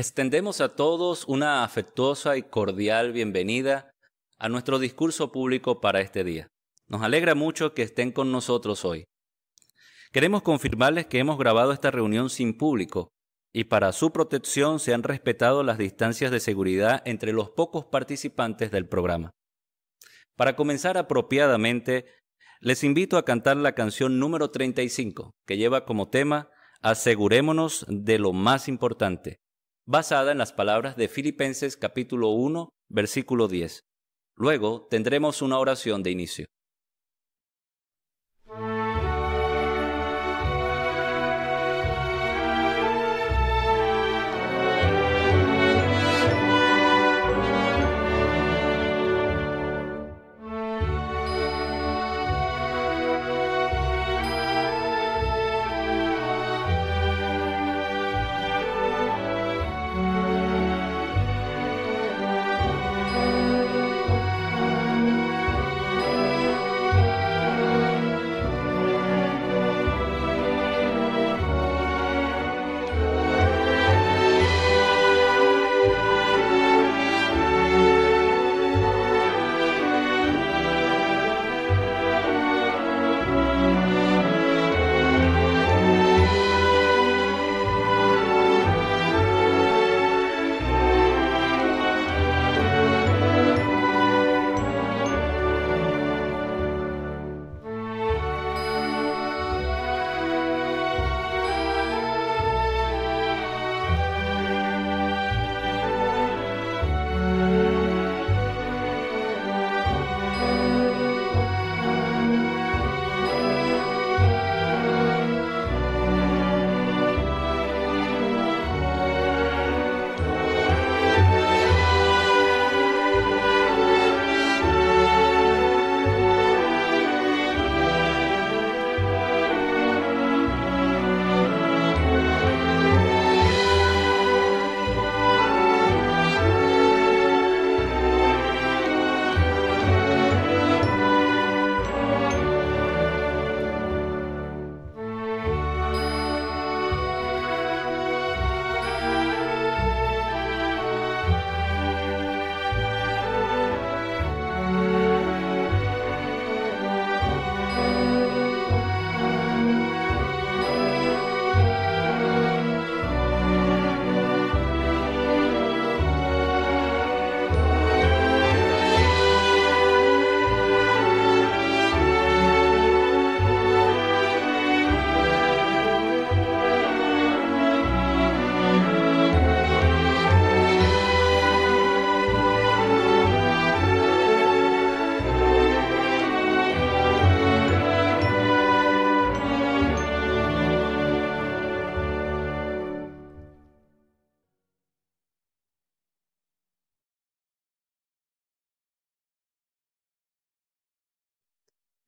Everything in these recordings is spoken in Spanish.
Extendemos a todos una afectuosa y cordial bienvenida a nuestro discurso público para este día. Nos alegra mucho que estén con nosotros hoy. Queremos confirmarles que hemos grabado esta reunión sin público y para su protección se han respetado las distancias de seguridad entre los pocos participantes del programa. Para comenzar apropiadamente, les invito a cantar la canción número 35, que lleva como tema Asegurémonos de lo más importante basada en las palabras de Filipenses capítulo 1, versículo 10. Luego tendremos una oración de inicio.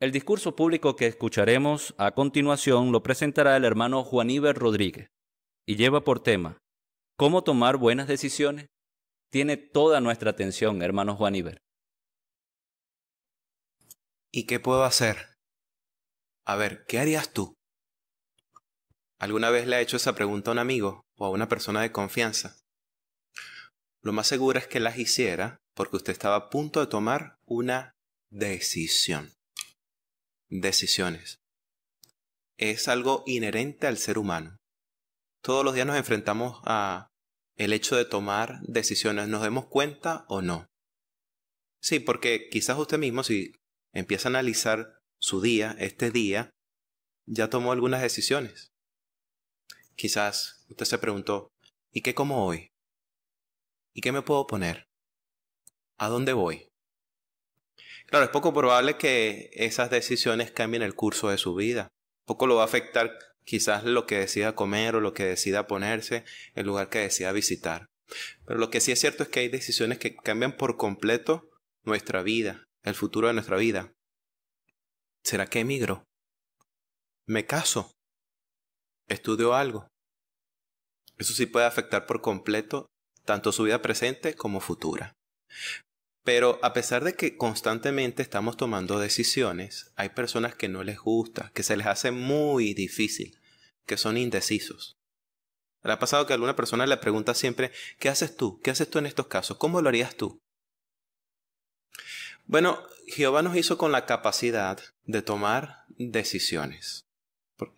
El discurso público que escucharemos a continuación lo presentará el hermano Juaníver Rodríguez y lleva por tema ¿Cómo tomar buenas decisiones? Tiene toda nuestra atención, hermano Juaníver. ¿Y qué puedo hacer? A ver, ¿qué harías tú? ¿Alguna vez le ha hecho esa pregunta a un amigo o a una persona de confianza? Lo más seguro es que las hiciera porque usted estaba a punto de tomar una decisión decisiones. Es algo inherente al ser humano. Todos los días nos enfrentamos a el hecho de tomar decisiones, nos demos cuenta o no. Sí, porque quizás usted mismo si empieza a analizar su día, este día, ya tomó algunas decisiones. Quizás usted se preguntó, ¿y qué como hoy? ¿Y qué me puedo poner? ¿A dónde voy? Claro, es poco probable que esas decisiones cambien el curso de su vida. Poco lo va a afectar quizás lo que decida comer o lo que decida ponerse, el lugar que decida visitar. Pero lo que sí es cierto es que hay decisiones que cambian por completo nuestra vida, el futuro de nuestra vida. ¿Será que emigro? ¿Me caso? ¿Estudio algo? Eso sí puede afectar por completo tanto su vida presente como futura. Pero a pesar de que constantemente estamos tomando decisiones, hay personas que no les gusta, que se les hace muy difícil, que son indecisos. ha pasado que alguna persona le pregunta siempre, ¿qué haces tú? ¿Qué haces tú en estos casos? ¿Cómo lo harías tú? Bueno, Jehová nos hizo con la capacidad de tomar decisiones.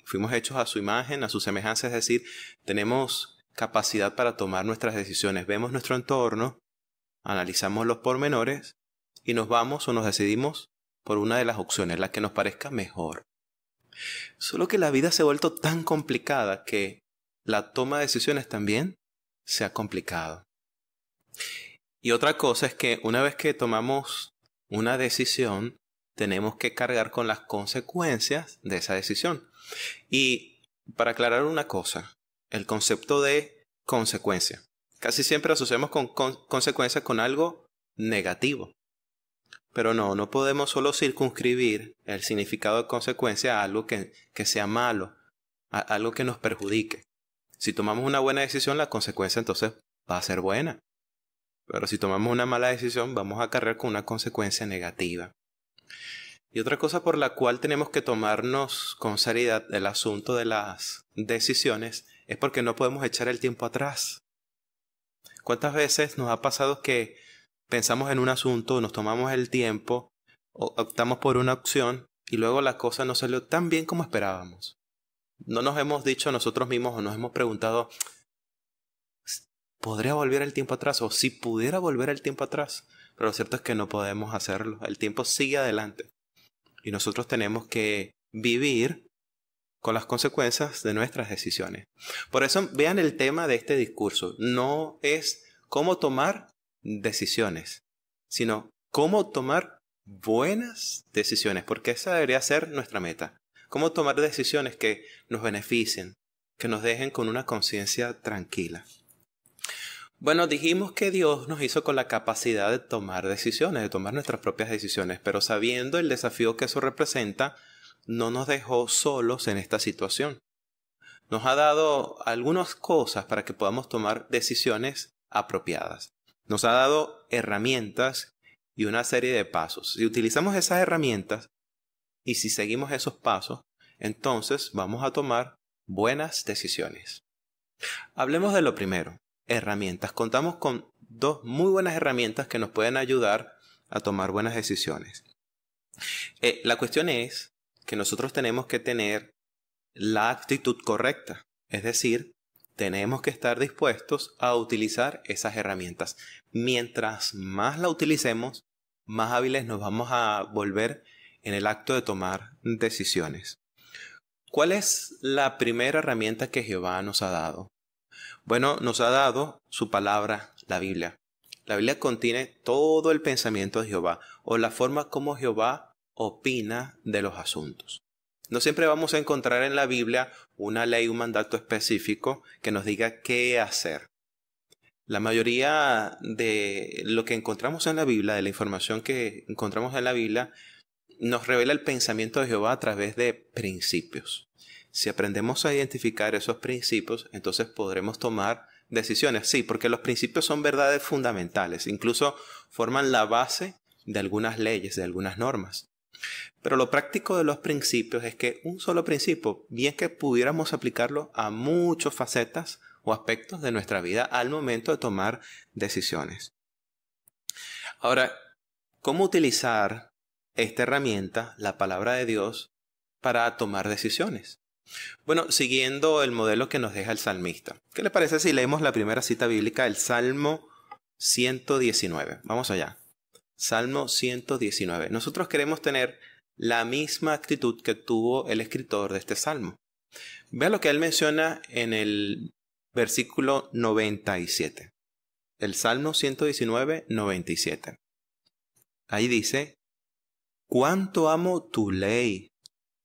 Fuimos hechos a su imagen, a su semejanza, es decir, tenemos capacidad para tomar nuestras decisiones. Vemos nuestro entorno analizamos los pormenores y nos vamos o nos decidimos por una de las opciones, la que nos parezca mejor. Solo que la vida se ha vuelto tan complicada que la toma de decisiones también se ha complicado. Y otra cosa es que una vez que tomamos una decisión, tenemos que cargar con las consecuencias de esa decisión. Y para aclarar una cosa, el concepto de consecuencia. Casi siempre asociamos con, consecuencias con algo negativo. Pero no, no podemos solo circunscribir el significado de consecuencia a algo que, que sea malo, a algo que nos perjudique. Si tomamos una buena decisión, la consecuencia entonces va a ser buena. Pero si tomamos una mala decisión, vamos a cargar con una consecuencia negativa. Y otra cosa por la cual tenemos que tomarnos con seriedad el asunto de las decisiones es porque no podemos echar el tiempo atrás. ¿Cuántas veces nos ha pasado que pensamos en un asunto, nos tomamos el tiempo, optamos por una opción y luego la cosa no salió tan bien como esperábamos? No nos hemos dicho nosotros mismos o nos hemos preguntado, ¿podría volver el tiempo atrás? O si pudiera volver el tiempo atrás. Pero lo cierto es que no podemos hacerlo. El tiempo sigue adelante. Y nosotros tenemos que vivir con las consecuencias de nuestras decisiones. Por eso vean el tema de este discurso. No es cómo tomar decisiones, sino cómo tomar buenas decisiones, porque esa debería ser nuestra meta. Cómo tomar decisiones que nos beneficien, que nos dejen con una conciencia tranquila. Bueno, dijimos que Dios nos hizo con la capacidad de tomar decisiones, de tomar nuestras propias decisiones, pero sabiendo el desafío que eso representa, no nos dejó solos en esta situación. Nos ha dado algunas cosas para que podamos tomar decisiones apropiadas. Nos ha dado herramientas y una serie de pasos. Si utilizamos esas herramientas y si seguimos esos pasos, entonces vamos a tomar buenas decisiones. Hablemos de lo primero, herramientas. Contamos con dos muy buenas herramientas que nos pueden ayudar a tomar buenas decisiones. Eh, la cuestión es que nosotros tenemos que tener la actitud correcta, es decir, tenemos que estar dispuestos a utilizar esas herramientas. Mientras más la utilicemos, más hábiles nos vamos a volver en el acto de tomar decisiones. ¿Cuál es la primera herramienta que Jehová nos ha dado? Bueno, nos ha dado su palabra, la Biblia. La Biblia contiene todo el pensamiento de Jehová o la forma como Jehová opina de los asuntos. No siempre vamos a encontrar en la Biblia una ley, un mandato específico que nos diga qué hacer. La mayoría de lo que encontramos en la Biblia, de la información que encontramos en la Biblia, nos revela el pensamiento de Jehová a través de principios. Si aprendemos a identificar esos principios, entonces podremos tomar decisiones. Sí, porque los principios son verdades fundamentales, incluso forman la base de algunas leyes, de algunas normas. Pero lo práctico de los principios es que un solo principio, bien que pudiéramos aplicarlo a muchas facetas o aspectos de nuestra vida al momento de tomar decisiones. Ahora, ¿cómo utilizar esta herramienta, la palabra de Dios, para tomar decisiones? Bueno, siguiendo el modelo que nos deja el salmista. ¿Qué le parece si leemos la primera cita bíblica, del Salmo 119? Vamos allá. Salmo 119. Nosotros queremos tener la misma actitud que tuvo el escritor de este salmo. Vea lo que él menciona en el versículo 97. El Salmo 119, 97. Ahí dice, Cuánto amo tu ley,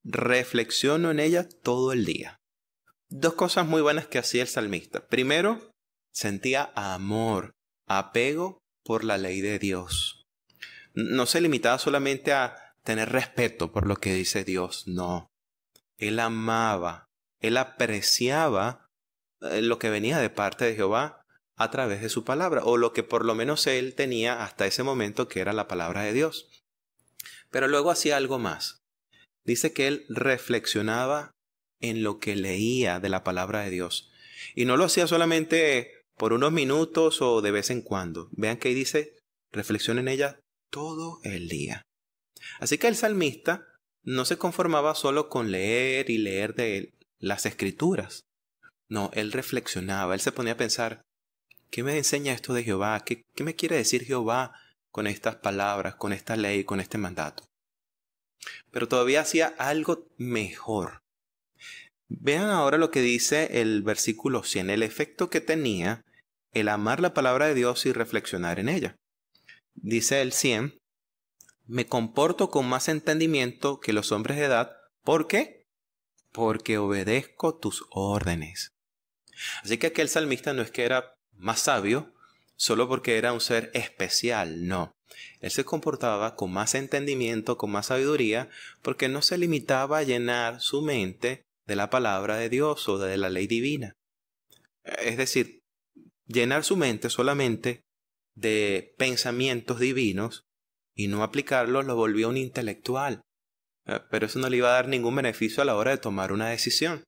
reflexiono en ella todo el día. Dos cosas muy buenas que hacía el salmista. Primero, sentía amor, apego por la ley de Dios no se limitaba solamente a tener respeto por lo que dice Dios, no. Él amaba, él apreciaba eh, lo que venía de parte de Jehová a través de su palabra, o lo que por lo menos él tenía hasta ese momento que era la palabra de Dios. Pero luego hacía algo más. Dice que él reflexionaba en lo que leía de la palabra de Dios. Y no lo hacía solamente por unos minutos o de vez en cuando. Vean que ahí dice, reflexiona en ella todo el día. Así que el salmista no se conformaba solo con leer y leer de las escrituras. No, él reflexionaba, él se ponía a pensar, ¿qué me enseña esto de Jehová? ¿Qué, qué me quiere decir Jehová con estas palabras, con esta ley, con este mandato? Pero todavía hacía algo mejor. Vean ahora lo que dice el versículo 100, el efecto que tenía el amar la palabra de Dios y reflexionar en ella. Dice el 100, me comporto con más entendimiento que los hombres de edad. ¿Por qué? Porque obedezco tus órdenes. Así que aquel salmista no es que era más sabio solo porque era un ser especial, no. Él se comportaba con más entendimiento, con más sabiduría, porque no se limitaba a llenar su mente de la palabra de Dios o de la ley divina. Es decir, llenar su mente solamente de pensamientos divinos y no aplicarlos lo volvió un intelectual. Ah, pero eso no le iba a dar ningún beneficio a la hora de tomar una decisión.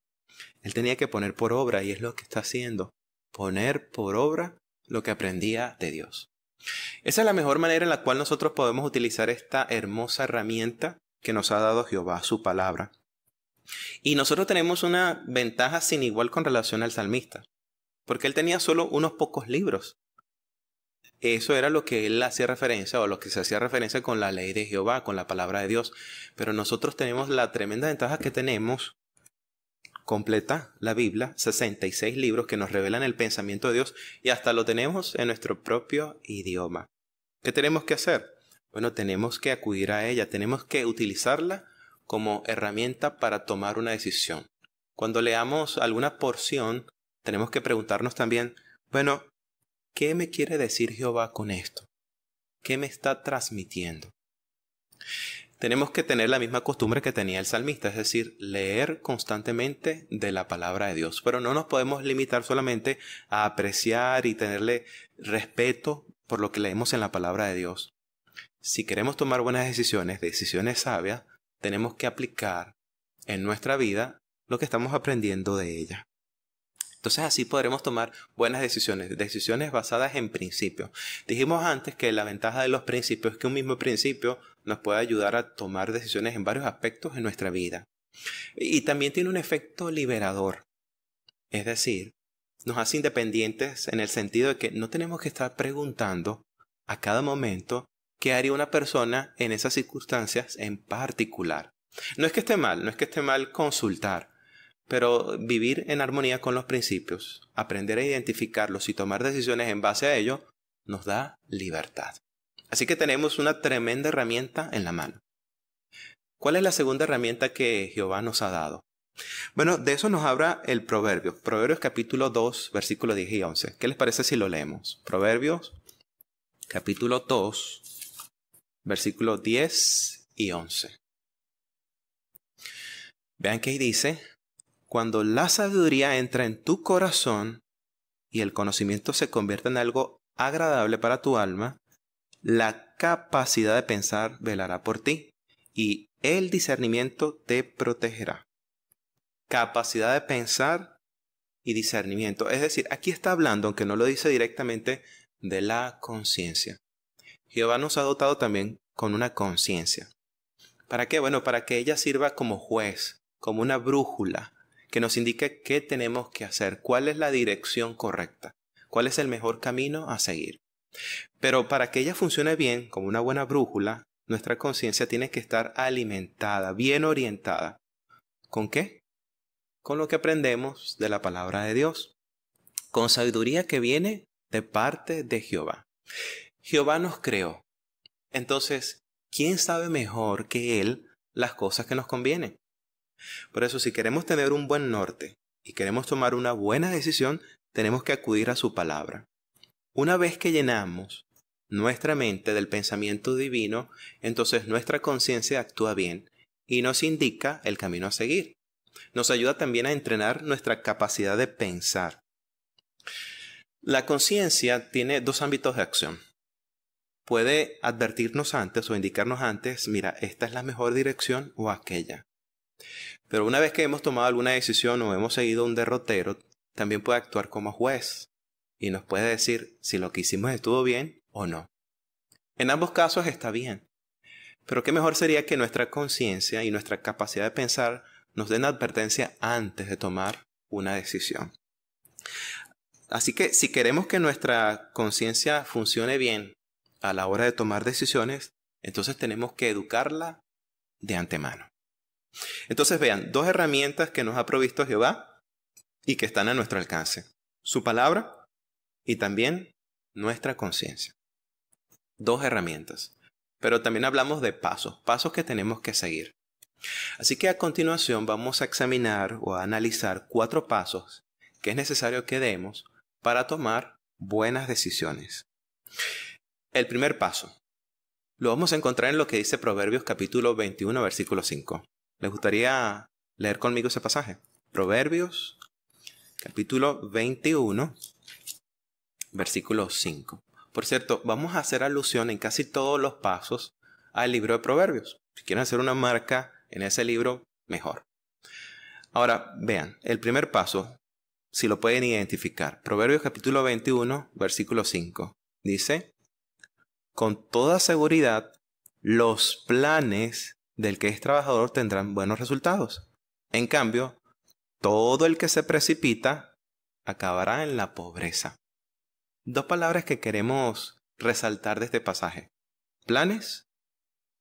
Él tenía que poner por obra y es lo que está haciendo, poner por obra lo que aprendía de Dios. Esa es la mejor manera en la cual nosotros podemos utilizar esta hermosa herramienta que nos ha dado Jehová, su palabra. Y nosotros tenemos una ventaja sin igual con relación al salmista, porque él tenía solo unos pocos libros eso era lo que él hacía referencia o lo que se hacía referencia con la ley de Jehová, con la palabra de Dios. Pero nosotros tenemos la tremenda ventaja que tenemos completa la Biblia, 66 libros que nos revelan el pensamiento de Dios y hasta lo tenemos en nuestro propio idioma. ¿Qué tenemos que hacer? Bueno, tenemos que acudir a ella, tenemos que utilizarla como herramienta para tomar una decisión. Cuando leamos alguna porción, tenemos que preguntarnos también, bueno, ¿Qué me quiere decir Jehová con esto? ¿Qué me está transmitiendo? Tenemos que tener la misma costumbre que tenía el salmista, es decir, leer constantemente de la palabra de Dios, pero no nos podemos limitar solamente a apreciar y tenerle respeto por lo que leemos en la palabra de Dios. Si queremos tomar buenas decisiones, decisiones sabias, tenemos que aplicar en nuestra vida lo que estamos aprendiendo de ella. Entonces así podremos tomar buenas decisiones, decisiones basadas en principios. Dijimos antes que la ventaja de los principios es que un mismo principio nos puede ayudar a tomar decisiones en varios aspectos de nuestra vida. Y también tiene un efecto liberador. Es decir, nos hace independientes en el sentido de que no tenemos que estar preguntando a cada momento qué haría una persona en esas circunstancias en particular. No es que esté mal, no es que esté mal consultar, pero vivir en armonía con los principios, aprender a identificarlos y tomar decisiones en base a ellos, nos da libertad. Así que tenemos una tremenda herramienta en la mano. ¿Cuál es la segunda herramienta que Jehová nos ha dado? Bueno, de eso nos habla el Proverbio, Proverbios capítulo 2, versículos 10 y 11. ¿Qué les parece si lo leemos? Proverbios capítulo 2, versículo 10 y 11. Vean que ahí dice, cuando la sabiduría entra en tu corazón y el conocimiento se convierte en algo agradable para tu alma, la capacidad de pensar velará por ti y el discernimiento te protegerá. Capacidad de pensar y discernimiento. Es decir, aquí está hablando, aunque no lo dice directamente, de la conciencia. Jehová nos ha dotado también con una conciencia. ¿Para qué? Bueno, para que ella sirva como juez, como una brújula, que nos indique qué tenemos que hacer, cuál es la dirección correcta, cuál es el mejor camino a seguir. Pero para que ella funcione bien, como una buena brújula, nuestra conciencia tiene que estar alimentada, bien orientada. ¿Con qué? Con lo que aprendemos de la palabra de Dios, con sabiduría que viene de parte de Jehová. Jehová nos creó. Entonces, ¿quién sabe mejor que Él las cosas que nos convienen? Por eso, si queremos tener un buen norte y queremos tomar una buena decisión, tenemos que acudir a su palabra. Una vez que llenamos nuestra mente del pensamiento divino, entonces nuestra conciencia actúa bien y nos indica el camino a seguir. Nos ayuda también a entrenar nuestra capacidad de pensar. La conciencia tiene dos ámbitos de acción. Puede advertirnos antes o indicarnos antes, mira, esta es la mejor dirección o aquella. Pero una vez que hemos tomado alguna decisión o hemos seguido un derrotero, también puede actuar como juez y nos puede decir si lo que hicimos estuvo bien o no. En ambos casos está bien. Pero qué mejor sería que nuestra conciencia y nuestra capacidad de pensar nos den advertencia antes de tomar una decisión. Así que si queremos que nuestra conciencia funcione bien a la hora de tomar decisiones, entonces tenemos que educarla de antemano. Entonces vean, dos herramientas que nos ha provisto Jehová y que están a nuestro alcance. Su palabra y también nuestra conciencia. Dos herramientas. Pero también hablamos de pasos, pasos que tenemos que seguir. Así que a continuación vamos a examinar o a analizar cuatro pasos que es necesario que demos para tomar buenas decisiones. El primer paso lo vamos a encontrar en lo que dice Proverbios capítulo 21 versículo 5. ¿Les gustaría leer conmigo ese pasaje? Proverbios, capítulo 21, versículo 5. Por cierto, vamos a hacer alusión en casi todos los pasos al libro de Proverbios. Si quieren hacer una marca en ese libro, mejor. Ahora, vean, el primer paso, si lo pueden identificar, Proverbios capítulo 21, versículo 5, dice, con toda seguridad, los planes del que es trabajador tendrán buenos resultados. En cambio, todo el que se precipita acabará en la pobreza. Dos palabras que queremos resaltar de este pasaje. Planes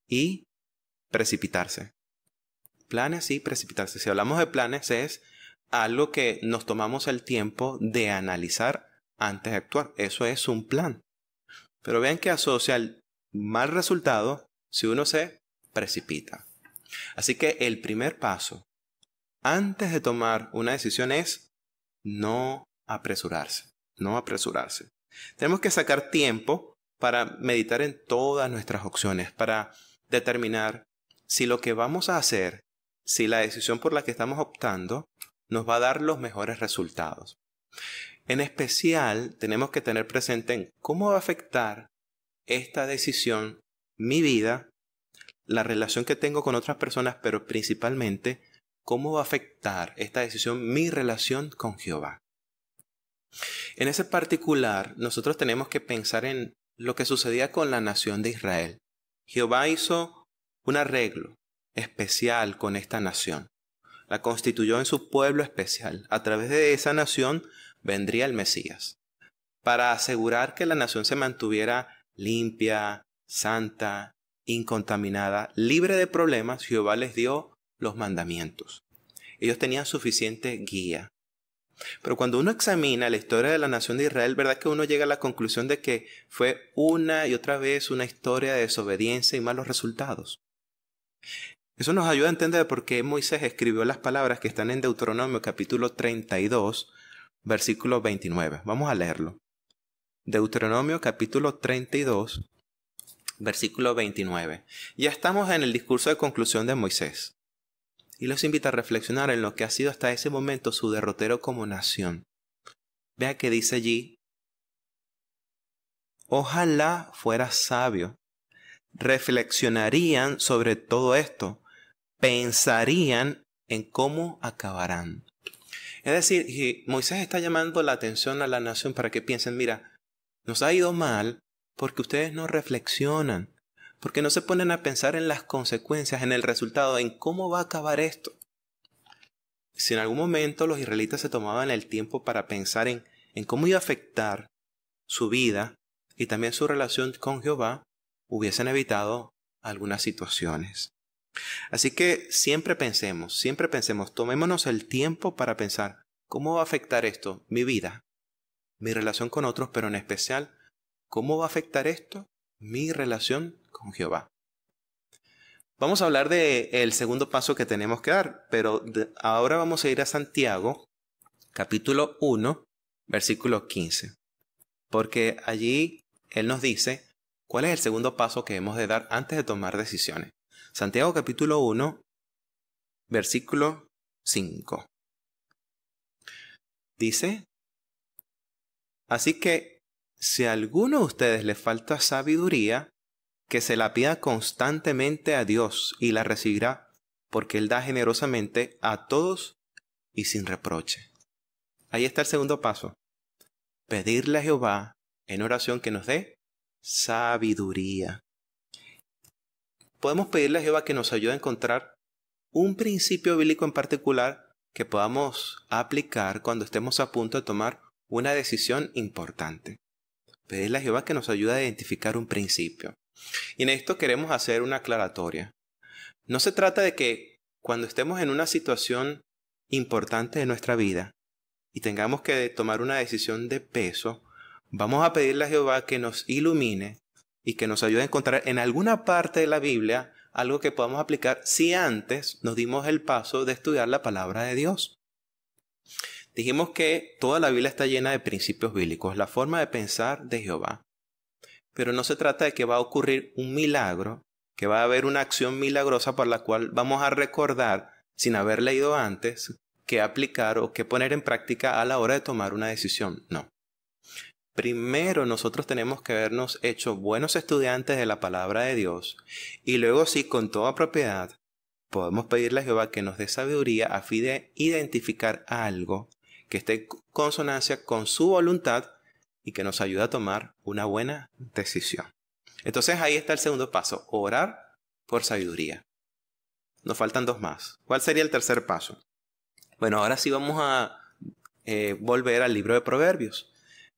y precipitarse. Planes y precipitarse. Si hablamos de planes es algo que nos tomamos el tiempo de analizar antes de actuar. Eso es un plan. Pero vean que asocia el mal resultado si uno se precipita. Así que el primer paso antes de tomar una decisión es no apresurarse, no apresurarse. Tenemos que sacar tiempo para meditar en todas nuestras opciones, para determinar si lo que vamos a hacer, si la decisión por la que estamos optando, nos va a dar los mejores resultados. En especial, tenemos que tener presente en cómo va a afectar esta decisión mi vida la relación que tengo con otras personas, pero principalmente cómo va a afectar esta decisión mi relación con Jehová. En ese particular, nosotros tenemos que pensar en lo que sucedía con la nación de Israel. Jehová hizo un arreglo especial con esta nación. La constituyó en su pueblo especial. A través de esa nación vendría el Mesías. Para asegurar que la nación se mantuviera limpia, santa, incontaminada, libre de problemas, Jehová les dio los mandamientos. Ellos tenían suficiente guía. Pero cuando uno examina la historia de la nación de Israel, ¿verdad que uno llega a la conclusión de que fue una y otra vez una historia de desobediencia y malos resultados? Eso nos ayuda a entender por qué Moisés escribió las palabras que están en Deuteronomio capítulo 32, versículo 29. Vamos a leerlo. Deuteronomio capítulo 32, versículo 29. Ya estamos en el discurso de conclusión de Moisés. Y los invita a reflexionar en lo que ha sido hasta ese momento su derrotero como nación. Vea que dice allí, ojalá fuera sabio. Reflexionarían sobre todo esto. Pensarían en cómo acabarán. Es decir, Moisés está llamando la atención a la nación para que piensen, mira, nos ha ido mal, porque ustedes no reflexionan, porque no se ponen a pensar en las consecuencias, en el resultado, en cómo va a acabar esto. Si en algún momento los israelitas se tomaban el tiempo para pensar en, cómo iba a afectar su vida y también su relación con Jehová, hubiesen evitado algunas situaciones. Así que siempre pensemos, siempre pensemos, tomémonos el tiempo para pensar cómo va a afectar esto mi vida, mi relación con otros, pero en especial ¿Cómo va a afectar esto mi relación con Jehová? Vamos a hablar del segundo paso que tenemos que dar, pero ahora vamos a ir a Santiago, capítulo 1, versículo 15, porque allí Él nos dice cuál es el segundo paso que hemos de dar antes de tomar decisiones. Santiago capítulo 1, versículo 5. Dice, así que si a alguno de ustedes le falta sabiduría, que se la pida constantemente a Dios y la recibirá, porque Él da generosamente a todos y sin reproche. Ahí está el segundo paso. Pedirle a Jehová en oración que nos dé sabiduría. Podemos pedirle a Jehová que nos ayude a encontrar un principio bíblico en particular que podamos aplicar cuando estemos a punto de tomar una decisión importante. Pedirle a Jehová que nos ayude a identificar un principio. Y en esto queremos hacer una aclaratoria. No se trata de que cuando estemos en una situación importante de nuestra vida y tengamos que tomar una decisión de peso, vamos a pedirle a Jehová que nos ilumine y que nos ayude a encontrar en alguna parte de la Biblia algo que podamos aplicar si antes nos dimos el paso de estudiar la palabra de Dios. Dijimos que toda la Biblia está llena de principios bíblicos, la forma de pensar de Jehová. Pero no se trata de que va a ocurrir un milagro, que va a haber una acción milagrosa por la cual vamos a recordar, sin haber leído antes, qué aplicar o qué poner en práctica a la hora de tomar una decisión. No. Primero nosotros tenemos que habernos hecho buenos estudiantes de la palabra de Dios y luego sí, con toda propiedad, podemos pedirle a Jehová que nos dé sabiduría a fin de identificar algo que esté en consonancia con su voluntad y que nos ayude a tomar una buena decisión. Entonces ahí está el segundo paso, orar por sabiduría. Nos faltan dos más. ¿Cuál sería el tercer paso? Bueno, ahora sí vamos a eh, volver al libro de Proverbios,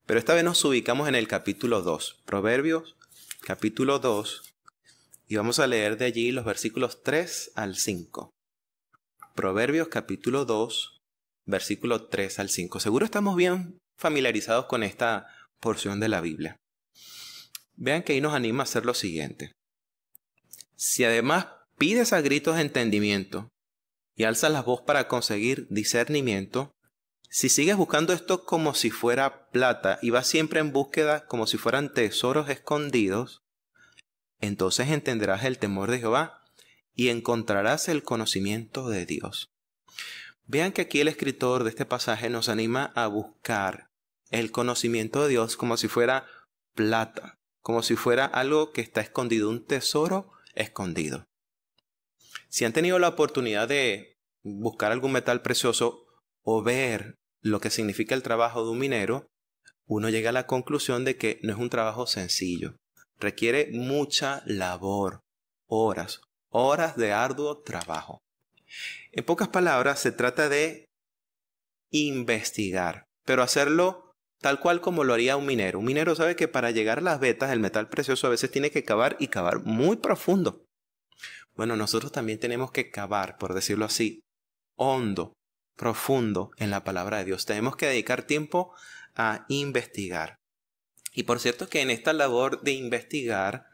pero esta vez nos ubicamos en el capítulo 2, Proverbios capítulo 2, y vamos a leer de allí los versículos 3 al 5. Proverbios capítulo 2, versículo 3 al 5. Seguro estamos bien familiarizados con esta porción de la Biblia. Vean que ahí nos anima a hacer lo siguiente. Si además pides a gritos entendimiento y alzas la voz para conseguir discernimiento, si sigues buscando esto como si fuera plata y vas siempre en búsqueda como si fueran tesoros escondidos, entonces entenderás el temor de Jehová y encontrarás el conocimiento de Dios. Vean que aquí el escritor de este pasaje nos anima a buscar el conocimiento de Dios como si fuera plata, como si fuera algo que está escondido, un tesoro escondido. Si han tenido la oportunidad de buscar algún metal precioso o ver lo que significa el trabajo de un minero, uno llega a la conclusión de que no es un trabajo sencillo. Requiere mucha labor, horas, horas de arduo trabajo. En pocas palabras, se trata de investigar, pero hacerlo tal cual como lo haría un minero. Un minero sabe que para llegar a las vetas del metal precioso a veces tiene que cavar y cavar muy profundo. Bueno, nosotros también tenemos que cavar, por decirlo así, hondo, profundo en la palabra de Dios. Tenemos que dedicar tiempo a investigar. Y por cierto que en esta labor de investigar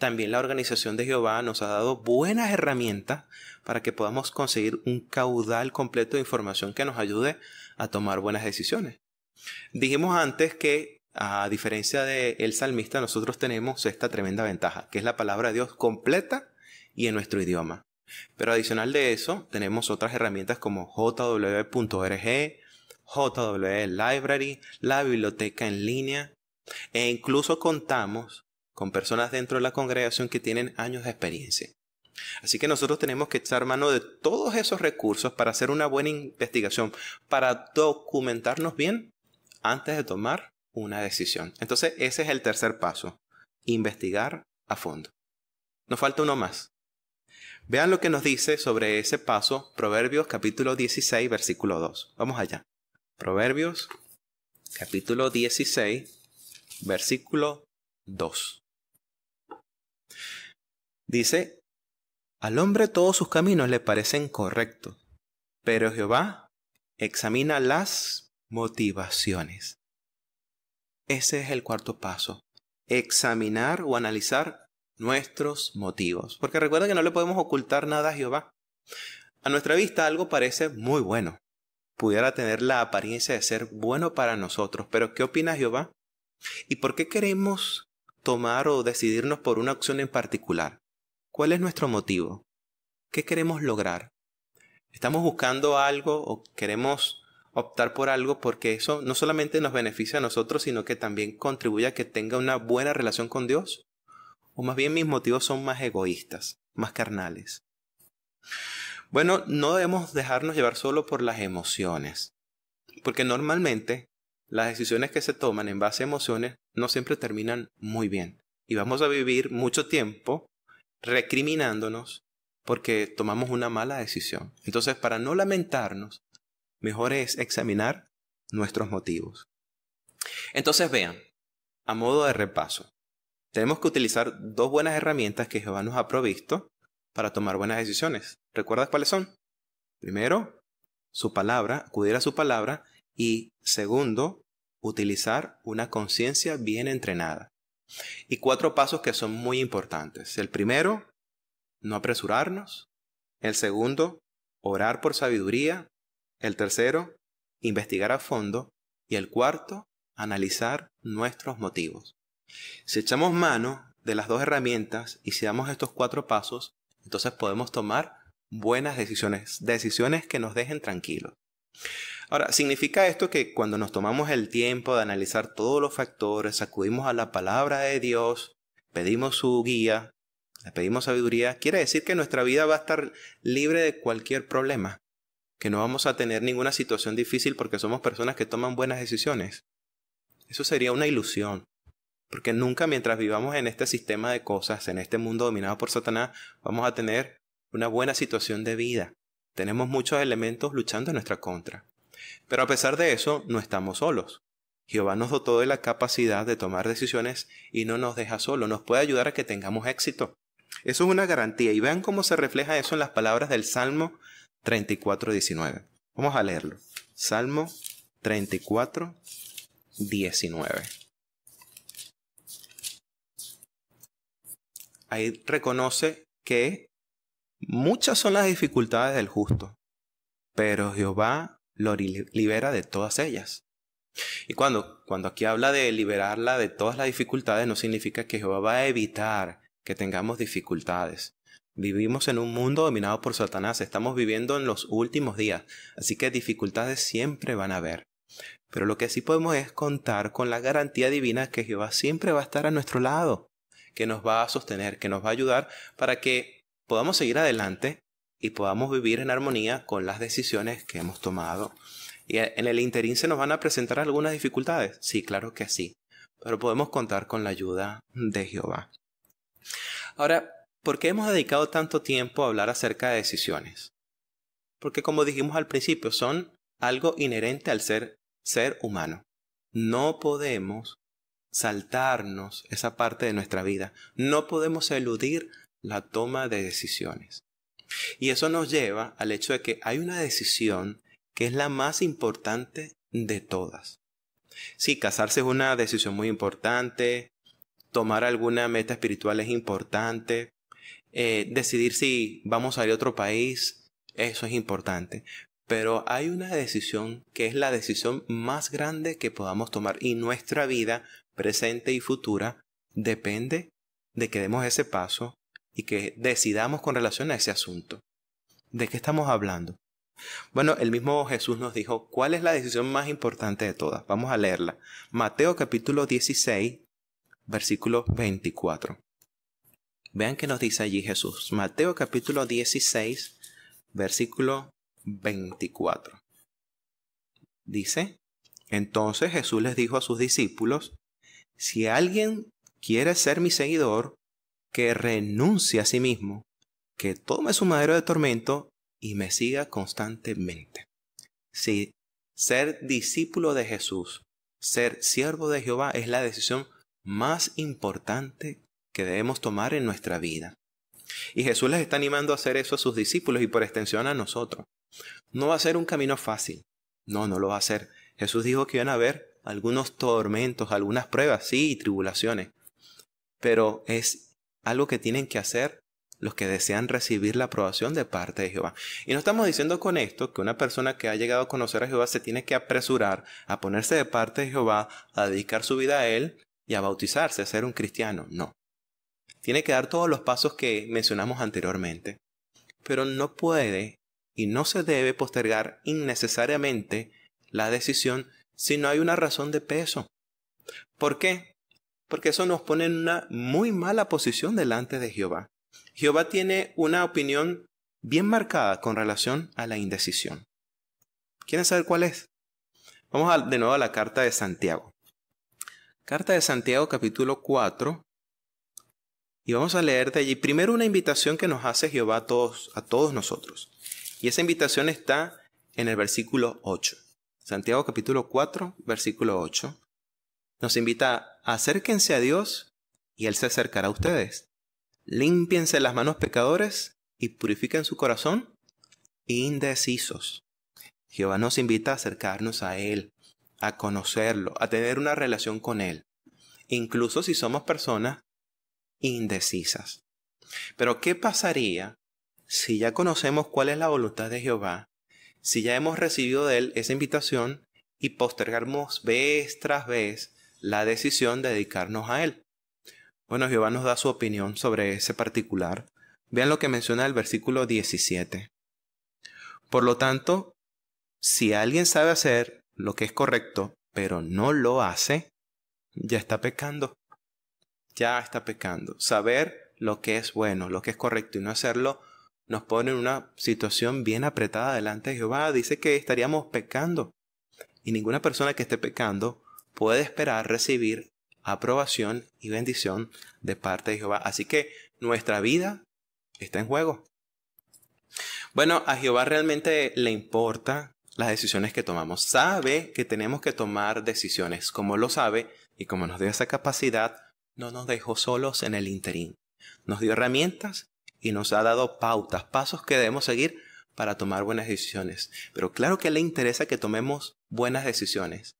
también la organización de Jehová nos ha dado buenas herramientas para que podamos conseguir un caudal completo de información que nos ayude a tomar buenas decisiones. Dijimos antes que, a diferencia del salmista, nosotros tenemos esta tremenda ventaja, que es la palabra de Dios completa y en nuestro idioma. Pero adicional de eso, tenemos otras herramientas como jw.org, JW Library, la biblioteca en línea, e incluso contamos con personas dentro de la congregación que tienen años de experiencia. Así que nosotros tenemos que echar mano de todos esos recursos para hacer una buena investigación, para documentarnos bien antes de tomar una decisión. Entonces, ese es el tercer paso, investigar a fondo. Nos falta uno más. Vean lo que nos dice sobre ese paso Proverbios capítulo 16, versículo 2. Vamos allá. Proverbios capítulo 16, versículo 2. Dice, al hombre todos sus caminos le parecen correctos, pero Jehová examina las motivaciones. Ese es el cuarto paso, examinar o analizar nuestros motivos. Porque recuerda que no le podemos ocultar nada a Jehová. A nuestra vista algo parece muy bueno. Pudiera tener la apariencia de ser bueno para nosotros, pero ¿qué opina Jehová? ¿Y por qué queremos tomar o decidirnos por una opción en particular? ¿Cuál es nuestro motivo? ¿Qué queremos lograr? ¿Estamos buscando algo o queremos optar por algo porque eso no solamente nos beneficia a nosotros, sino que también contribuye a que tenga una buena relación con Dios? ¿O más bien mis motivos son más egoístas, más carnales? Bueno, no debemos dejarnos llevar solo por las emociones, porque normalmente las decisiones que se toman en base a emociones no siempre terminan muy bien y vamos a vivir mucho tiempo recriminándonos porque tomamos una mala decisión. Entonces, para no lamentarnos, mejor es examinar nuestros motivos. Entonces, vean, a modo de repaso, tenemos que utilizar dos buenas herramientas que Jehová nos ha provisto para tomar buenas decisiones. ¿Recuerdas cuáles son? Primero, su palabra, acudir a su palabra y segundo, utilizar una conciencia bien entrenada. Y cuatro pasos que son muy importantes. El primero, no apresurarnos. El segundo, orar por sabiduría. El tercero, investigar a fondo. Y el cuarto, analizar nuestros motivos. Si echamos mano de las dos herramientas y si damos estos cuatro pasos, entonces podemos tomar buenas decisiones, decisiones que nos dejen tranquilos. Ahora, ¿significa esto que cuando nos tomamos el tiempo de analizar todos los factores, acudimos a la palabra de Dios, pedimos su guía, le pedimos sabiduría, quiere decir que nuestra vida va a estar libre de cualquier problema, que no vamos a tener ninguna situación difícil porque somos personas que toman buenas decisiones? Eso sería una ilusión, porque nunca mientras vivamos en este sistema de cosas, en este mundo dominado por Satanás, vamos a tener una buena situación de vida. Tenemos muchos elementos luchando en nuestra contra. Pero a pesar de eso, no estamos solos. Jehová nos dotó de la capacidad de tomar decisiones y no nos deja solos. nos puede ayudar a que tengamos éxito. Eso es una garantía y vean cómo se refleja eso en las palabras del Salmo 34, 19. Vamos a leerlo. Salmo 34, 19. Ahí reconoce que Muchas son las dificultades del justo, pero Jehová lo libera de todas ellas. Y cuando, cuando aquí habla de liberarla de todas las dificultades, no significa que Jehová va a evitar que tengamos dificultades. Vivimos en un mundo dominado por Satanás, estamos viviendo en los últimos días, así que dificultades siempre van a haber. Pero lo que sí podemos es contar con la garantía divina que Jehová siempre va a estar a nuestro lado, que nos va a sostener, que nos va a ayudar para que podamos seguir adelante y podamos vivir en armonía con las decisiones que hemos tomado. Y en el interín se nos van a presentar algunas dificultades. Sí, claro que sí. Pero podemos contar con la ayuda de Jehová. Ahora, ¿por qué hemos dedicado tanto tiempo a hablar acerca de decisiones? Porque como dijimos al principio, son algo inherente al ser, ser humano. No podemos saltarnos esa parte de nuestra vida. No podemos eludir la toma de decisiones. Y eso nos lleva al hecho de que hay una decisión que es la más importante de todas. si casarse es una decisión muy importante, tomar alguna meta espiritual es importante, eh, decidir si vamos a ir a otro país, eso es importante. Pero hay una decisión que es la decisión más grande que podamos tomar y nuestra vida presente y futura depende de que demos ese paso y que decidamos con relación a ese asunto. ¿De qué estamos hablando? Bueno, el mismo Jesús nos dijo, ¿cuál es la decisión más importante de todas? Vamos a leerla. Mateo capítulo 16, versículo 24. Vean que nos dice allí Jesús. Mateo capítulo 16, versículo 24. Dice, entonces Jesús les dijo a sus discípulos, si alguien quiere ser mi seguidor, que renuncie a sí mismo, que tome su madero de tormento y me siga constantemente. Sí, ser discípulo de Jesús, ser siervo de Jehová es la decisión más importante que debemos tomar en nuestra vida. Y Jesús les está animando a hacer eso a sus discípulos y por extensión a nosotros. No va a ser un camino fácil. No, no lo va a ser. Jesús dijo que iban a haber algunos tormentos, algunas pruebas, sí, y tribulaciones. Pero es algo que tienen que hacer los que desean recibir la aprobación de parte de Jehová. Y no estamos diciendo con esto que una persona que ha llegado a conocer a Jehová se tiene que apresurar a ponerse de parte de Jehová, a dedicar su vida a Él y a bautizarse, a ser un cristiano. No. Tiene que dar todos los pasos que mencionamos anteriormente. Pero no puede y no se debe postergar innecesariamente la decisión si no hay una razón de peso. ¿Por qué? porque eso nos pone en una muy mala posición delante de Jehová. Jehová tiene una opinión bien marcada con relación a la indecisión. ¿Quieren saber cuál es? Vamos de nuevo a la carta de Santiago. Carta de Santiago capítulo 4. Y vamos a leer de allí primero una invitación que nos hace Jehová todos, a todos nosotros. Y esa invitación está en el versículo 8. Santiago capítulo 4, versículo 8 nos invita, a acérquense a Dios y Él se acercará a ustedes. Límpiense las manos pecadores y purifiquen su corazón indecisos. Jehová nos invita a acercarnos a Él, a conocerlo, a tener una relación con Él, incluso si somos personas indecisas. Pero ¿qué pasaría si ya conocemos cuál es la voluntad de Jehová, si ya hemos recibido de Él esa invitación y postergamos vez tras vez la decisión de dedicarnos a Él. Bueno, Jehová nos da su opinión sobre ese particular. Vean lo que menciona el versículo 17. Por lo tanto, si alguien sabe hacer lo que es correcto, pero no lo hace, ya está pecando. Ya está pecando. Saber lo que es bueno, lo que es correcto y no hacerlo, nos pone en una situación bien apretada delante de Jehová. Dice que estaríamos pecando. Y ninguna persona que esté pecando puede esperar recibir aprobación y bendición de parte de Jehová. Así que nuestra vida está en juego. Bueno, a Jehová realmente le importa las decisiones que tomamos. Sabe que tenemos que tomar decisiones. Como lo sabe y como nos dio esa capacidad, no nos dejó solos en el interín. Nos dio herramientas y nos ha dado pautas, pasos que debemos seguir para tomar buenas decisiones. Pero claro que le interesa que tomemos buenas decisiones.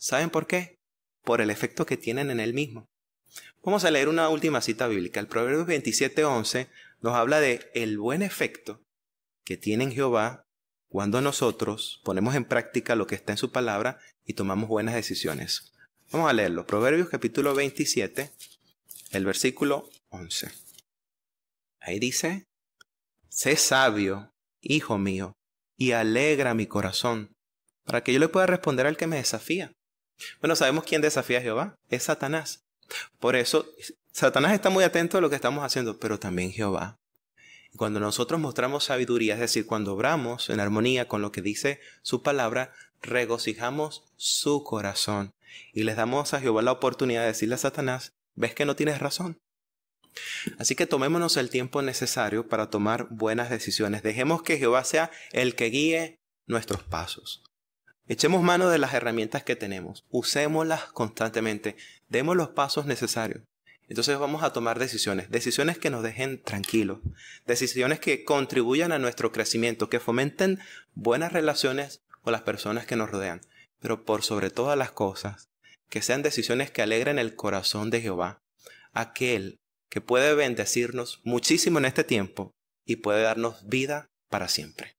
¿Saben por qué? Por el efecto que tienen en él mismo. Vamos a leer una última cita bíblica. El Proverbios 27:11 nos habla de el buen efecto que tiene en Jehová cuando nosotros ponemos en práctica lo que está en su palabra y tomamos buenas decisiones. Vamos a leerlo. Proverbios capítulo 27, el versículo 11. Ahí dice, sé sabio, hijo mío, y alegra mi corazón, para que yo le pueda responder al que me desafía. Bueno, sabemos quién desafía a Jehová, es Satanás. Por eso, Satanás está muy atento a lo que estamos haciendo, pero también Jehová. Cuando nosotros mostramos sabiduría, es decir, cuando obramos en armonía con lo que dice su palabra, regocijamos su corazón y les damos a Jehová la oportunidad de decirle a Satanás, ves que no tienes razón. Así que tomémonos el tiempo necesario para tomar buenas decisiones. Dejemos que Jehová sea el que guíe nuestros pasos. Echemos mano de las herramientas que tenemos, usémoslas constantemente, demos los pasos necesarios. Entonces vamos a tomar decisiones, decisiones que nos dejen tranquilos, decisiones que contribuyan a nuestro crecimiento, que fomenten buenas relaciones con las personas que nos rodean, pero por sobre todas las cosas, que sean decisiones que alegren el corazón de Jehová, aquel que puede bendecirnos muchísimo en este tiempo y puede darnos vida para siempre.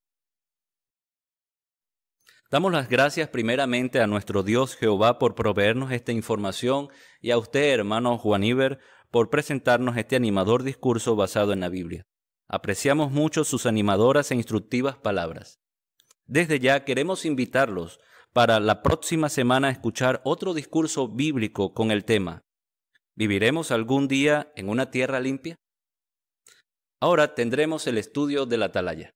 Damos las gracias primeramente a nuestro Dios Jehová por proveernos esta información y a usted, hermano Juaníver, por presentarnos este animador discurso basado en la Biblia. Apreciamos mucho sus animadoras e instructivas palabras. Desde ya queremos invitarlos para la próxima semana a escuchar otro discurso bíblico con el tema ¿Viviremos algún día en una tierra limpia? Ahora tendremos el estudio de la atalaya.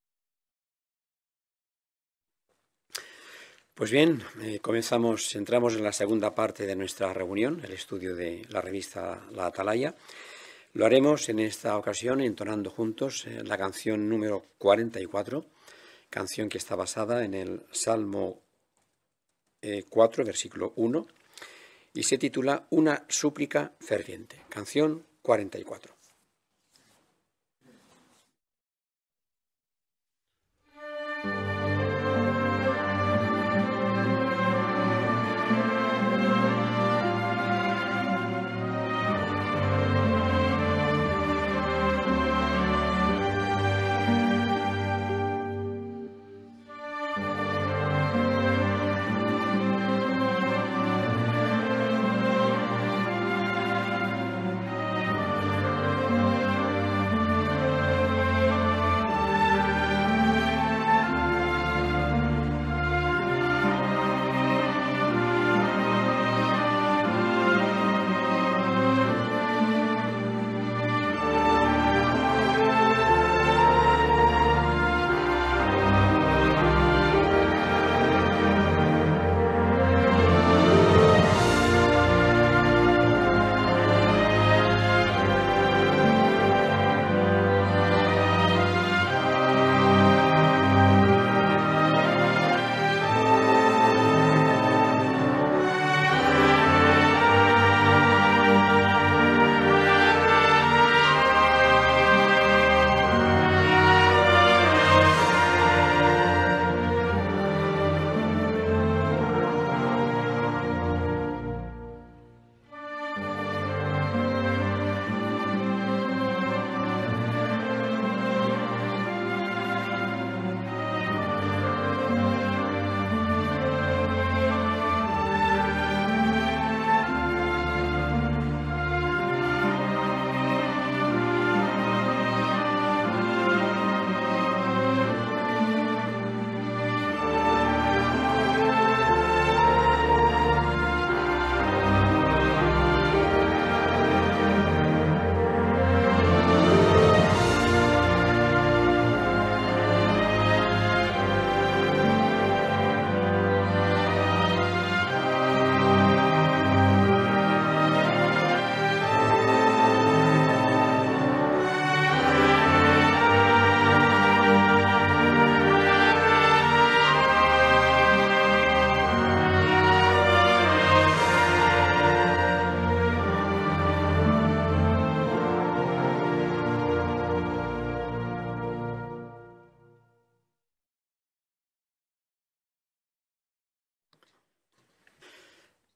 Pues bien, eh, comenzamos, entramos en la segunda parte de nuestra reunión, el estudio de la revista La Atalaya. Lo haremos en esta ocasión entonando juntos eh, la canción número 44, canción que está basada en el Salmo 4, eh, versículo 1, y se titula Una súplica ferviente, canción 44.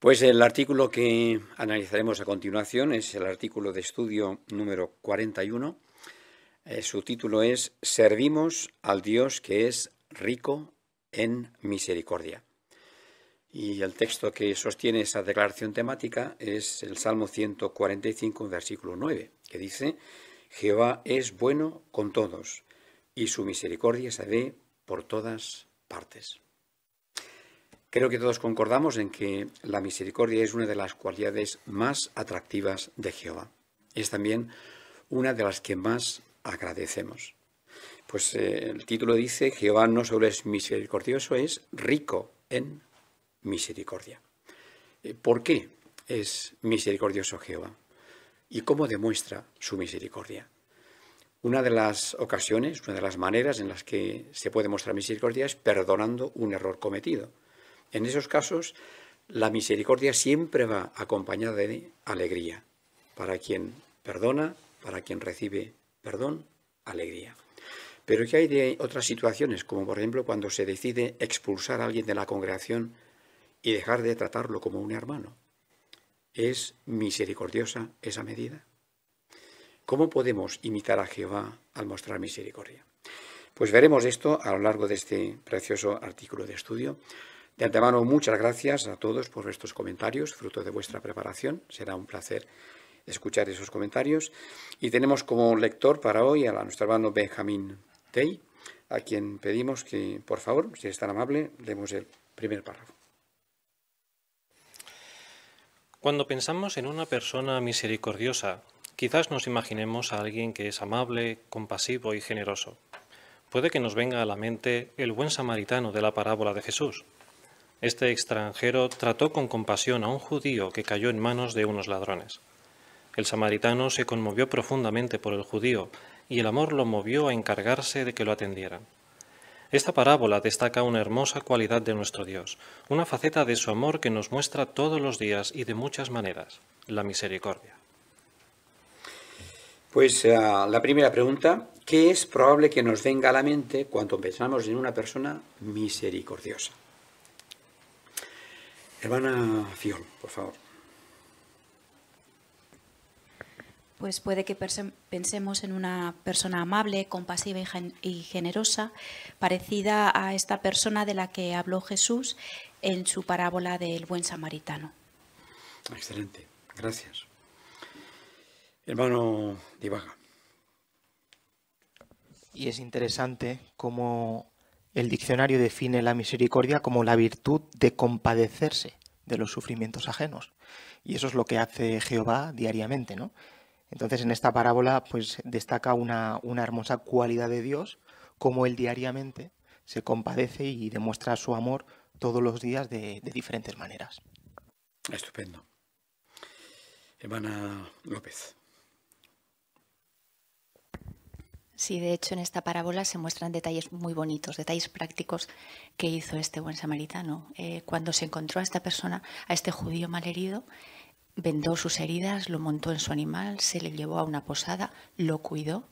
Pues el artículo que analizaremos a continuación es el artículo de estudio número 41. Eh, su título es Servimos al Dios que es rico en misericordia. Y el texto que sostiene esa declaración temática es el Salmo 145, versículo 9, que dice, Jehová es bueno con todos, y su misericordia se ve por todas partes. Creo que todos concordamos en que la misericordia es una de las cualidades más atractivas de Jehová. Es también una de las que más agradecemos. Pues eh, el título dice, Jehová no solo es misericordioso, es rico en misericordia. Eh, ¿Por qué es misericordioso Jehová? ¿Y cómo demuestra su misericordia? Una de las ocasiones, una de las maneras en las que se puede mostrar misericordia es perdonando un error cometido en esos casos, la misericordia siempre va acompañada de alegría. Para quien perdona, para quien recibe perdón, alegría. Pero ¿qué hay de otras situaciones, como por ejemplo cuando se decide expulsar a alguien de la congregación y dejar de tratarlo como un hermano? ¿Es misericordiosa esa medida? ¿Cómo podemos imitar a Jehová al mostrar misericordia? Pues veremos esto a lo largo de este precioso artículo de estudio. De antemano, muchas gracias a todos por estos comentarios, fruto de vuestra preparación. Será un placer escuchar esos comentarios. Y tenemos como lector para hoy a nuestro hermano Benjamín Tey, a quien pedimos que, por favor, si es tan amable, demos el primer párrafo. Cuando pensamos en una persona misericordiosa, quizás nos imaginemos a alguien que es amable, compasivo y generoso. Puede que nos venga a la mente el buen samaritano de la parábola de Jesús, este extranjero trató con compasión a un judío que cayó en manos de unos ladrones. El samaritano se conmovió profundamente por el judío y el amor lo movió a encargarse de que lo atendieran. Esta parábola destaca una hermosa cualidad de nuestro Dios, una faceta de su amor que nos muestra todos los días y de muchas maneras, la misericordia. Pues eh, la primera pregunta, ¿qué es probable que nos venga a la mente cuando pensamos en una persona misericordiosa? Hermana Fiol, por favor. Pues puede que pensemos en una persona amable, compasiva y generosa, parecida a esta persona de la que habló Jesús en su parábola del buen samaritano. Excelente, gracias. Hermano Divaga. Y es interesante cómo el diccionario define la misericordia como la virtud de compadecerse de los sufrimientos ajenos. Y eso es lo que hace Jehová diariamente, ¿no? Entonces, en esta parábola, pues destaca una, hermosa cualidad de Dios, como él diariamente se compadece y demuestra su amor todos los días de, de diferentes maneras. Estupendo. Hermana López. Sí, de hecho en esta parábola se muestran detalles muy bonitos, detalles prácticos que hizo este buen samaritano. Eh, cuando se encontró a esta persona, a este judío malherido, vendó sus heridas, lo montó en su animal, se le llevó a una posada, lo cuidó.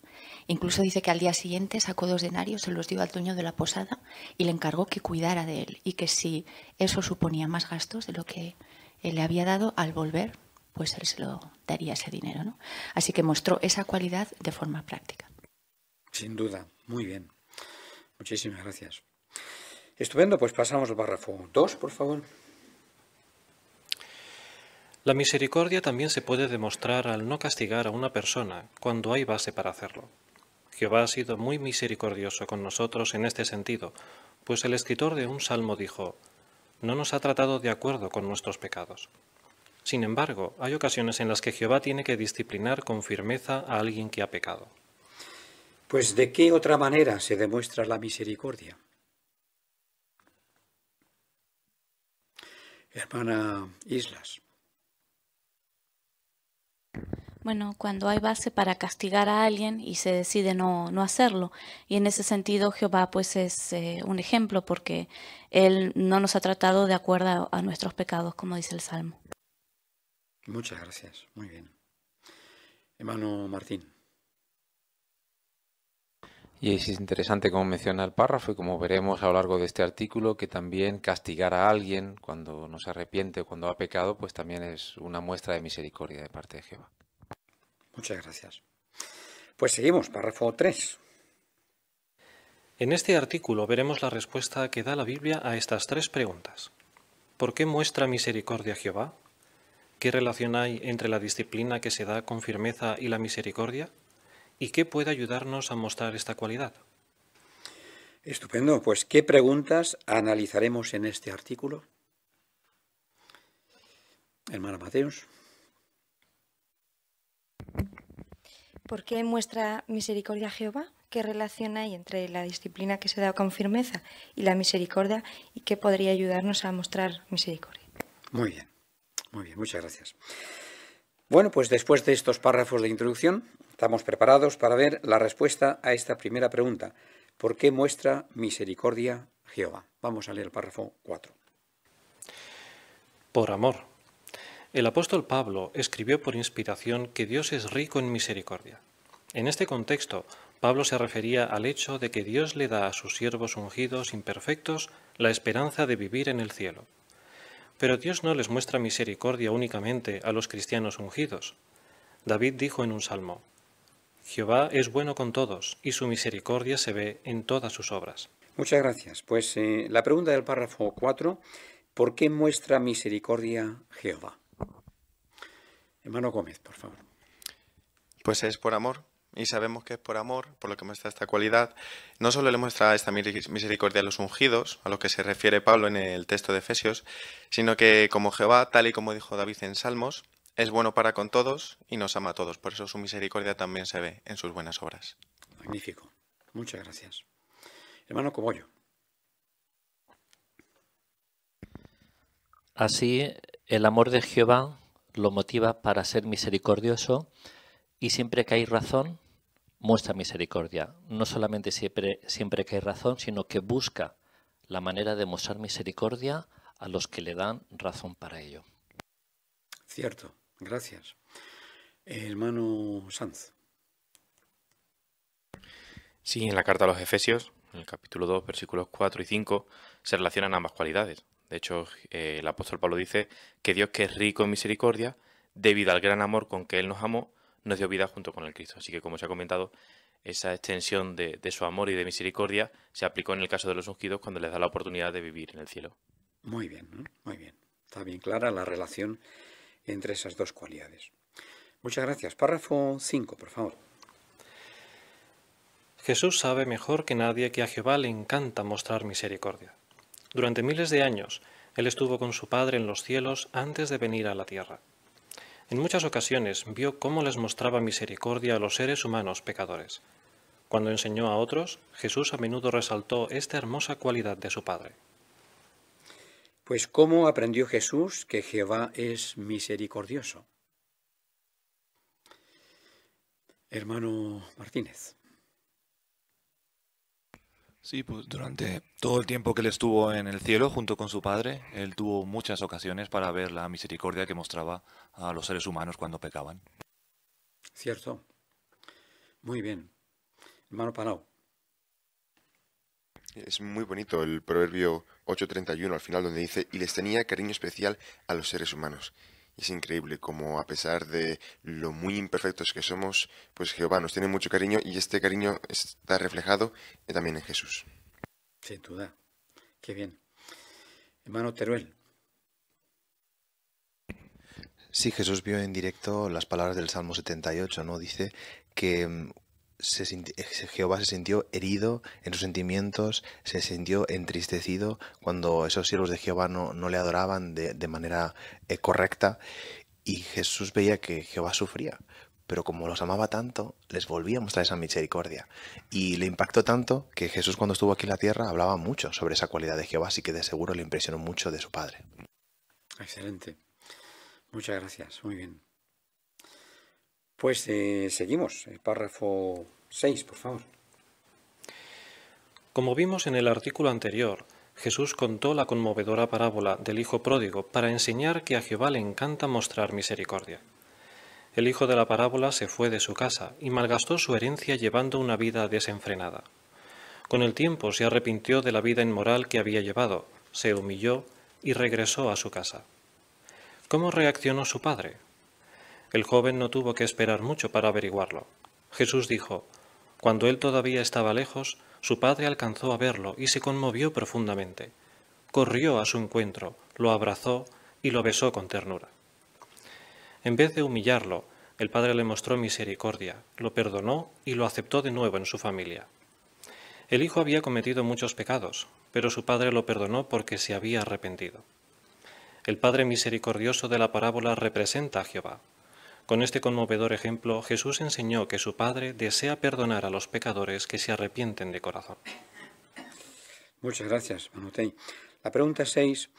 Incluso dice que al día siguiente sacó dos denarios, se los dio al dueño de la posada y le encargó que cuidara de él y que si eso suponía más gastos de lo que él eh, le había dado al volver, pues él se lo daría ese dinero. Así que mostró esa cualidad de forma práctica. Sin duda, muy bien. Muchísimas gracias. Estupendo, pues pasamos al párrafo 2, por favor. La misericordia también se puede demostrar al no castigar a una persona cuando hay base para hacerlo. Jehová ha sido muy misericordioso con nosotros en este sentido, pues el escritor de un salmo dijo, no nos ha tratado de acuerdo con nuestros pecados. Sin embargo, hay ocasiones en las que Jehová tiene que disciplinar con firmeza a alguien que ha pecado. Pues ¿de qué otra manera se demuestra la misericordia? Hermana Islas. Bueno, cuando hay base para castigar a alguien y se decide no, hacerlo. Y en ese sentido Jehová pues es eh, un ejemplo porque Él no nos ha tratado de acuerdo a, nuestros pecados, como dice el Salmo. Muchas gracias. Muy bien. Hermano Martín. Y es interesante, como menciona el párrafo y como veremos a lo largo de este artículo, que también castigar a alguien cuando no se arrepiente o cuando ha pecado, pues también es una muestra de misericordia de parte de Jehová. Muchas gracias. Pues seguimos, párrafo 3. En este artículo veremos la respuesta que da la Biblia a estas tres preguntas. ¿Por qué muestra misericordia Jehová? ¿Qué relación hay entre la disciplina que se da con firmeza y la misericordia? ¿Y qué puede ayudarnos a mostrar esta cualidad? Estupendo, pues ¿qué preguntas analizaremos en este artículo? Hermana Mateos. ¿Por qué muestra misericordia Jehová? ¿Qué relación hay entre la disciplina que se da con firmeza y la misericordia y qué podría ayudarnos a mostrar misericordia? Muy bien, muy bien, muchas gracias. Bueno, pues después de estos párrafos de introducción, estamos preparados para ver la respuesta a esta primera pregunta. ¿Por qué muestra misericordia Jehová? Vamos a leer el párrafo 4. Por amor. El apóstol Pablo escribió por inspiración que Dios es rico en misericordia. En este contexto, Pablo se refería al hecho de que Dios le da a sus siervos ungidos imperfectos la esperanza de vivir en el cielo. Pero Dios no les muestra misericordia únicamente a los cristianos ungidos. David dijo en un salmo, Jehová es bueno con todos y su misericordia se ve en todas sus obras. Muchas gracias. Pues eh, la pregunta del párrafo 4, ¿por qué muestra misericordia Jehová? Hermano Gómez, por favor. Pues es por amor, y sabemos que es por amor, por lo que muestra esta cualidad. No solo le muestra esta misericordia a los ungidos, a lo que se refiere Pablo en el texto de Efesios, sino que como Jehová, tal y como dijo David en Salmos, es bueno para con todos y nos ama a todos. Por eso su misericordia también se ve en sus buenas obras. Magnífico. Muchas gracias. Hermano yo Así, el amor de Jehová lo motiva para ser misericordioso y siempre que hay razón muestra misericordia, no solamente siempre, siempre que hay razón, sino que busca la manera de mostrar misericordia a los que le dan razón para ello. Cierto, gracias. Hermano Sanz. Sí, en la carta a los Efesios, en el capítulo 2, versículos 4 y 5, se relacionan ambas cualidades. De hecho, eh, el apóstol Pablo dice que Dios, que es rico en misericordia, debido al gran amor con que Él nos amó, nos dio vida junto con el Cristo. Así que, como se ha comentado, esa extensión de, su amor y de misericordia se aplicó en el caso de los ungidos cuando les da la oportunidad de vivir en el cielo. Muy bien, muy bien. Está bien clara la relación entre esas dos cualidades. Muchas gracias. Párrafo 5, por favor. Jesús sabe mejor que nadie que a Jehová le encanta mostrar misericordia. Durante miles de años, Él estuvo con su Padre en los cielos antes de venir a la tierra. En muchas ocasiones vio cómo les mostraba misericordia a los seres humanos pecadores. Cuando enseñó a otros, Jesús a menudo resaltó esta hermosa cualidad de su Padre. Pues ¿cómo aprendió Jesús que Jehová es misericordioso? Hermano Martínez. Sí, pues durante todo el tiempo que él estuvo en el cielo junto con su padre, él tuvo muchas ocasiones para ver la misericordia que mostraba a los seres humanos cuando pecaban. Cierto. Muy bien. Hermano Palao. Es muy bonito el proverbio 8.31 al final donde dice, y les tenía cariño especial a los seres humanos es increíble como a pesar de lo muy imperfectos que somos, pues Jehová nos tiene mucho cariño y este cariño está reflejado eh, también en Jesús. Sin duda. Qué bien. Hermano Teruel. Sí, Jesús vio en directo las palabras del Salmo 78, ¿no? Dice que mm, eh, se Jehová se sintió herido en sus sentimientos, se sintió entristecido cuando esos siervos de Jehová no, no le adoraban de, manera eh, correcta y Jesús veía que Jehová sufría. Pero como los amaba tanto, les volvía a mostrar esa misericordia. Y le impactó tanto que Jesús cuando estuvo aquí en la tierra hablaba mucho sobre esa cualidad de Jehová, así que de seguro le impresionó mucho de su Padre. Excelente. Muchas gracias. Muy bien. Pues eh, seguimos, el párrafo 6, por favor. Como vimos en el artículo anterior, Jesús contó la conmovedora parábola del Hijo Pródigo para enseñar que a Jehová le encanta mostrar misericordia. El hijo de la parábola se fue de su casa y malgastó su herencia llevando una vida desenfrenada. Con el tiempo se arrepintió de la vida inmoral que había llevado, se humilló y regresó a su casa. ¿Cómo reaccionó su padre? El joven no tuvo que esperar mucho para averiguarlo. Jesús dijo, Cuando él todavía estaba lejos, su padre alcanzó a verlo y se conmovió profundamente. Corrió a su encuentro, lo abrazó y lo besó con ternura. En vez de humillarlo, el padre le mostró misericordia, lo perdonó y lo aceptó de nuevo en su familia. El hijo había cometido muchos pecados, pero su padre lo perdonó porque se había arrepentido. El Padre misericordioso de la parábola representa a Jehová, con este conmovedor ejemplo, Jesús enseñó que su Padre desea perdonar a los pecadores que se arrepienten de corazón. Muchas gracias, Manutei. La pregunta 6.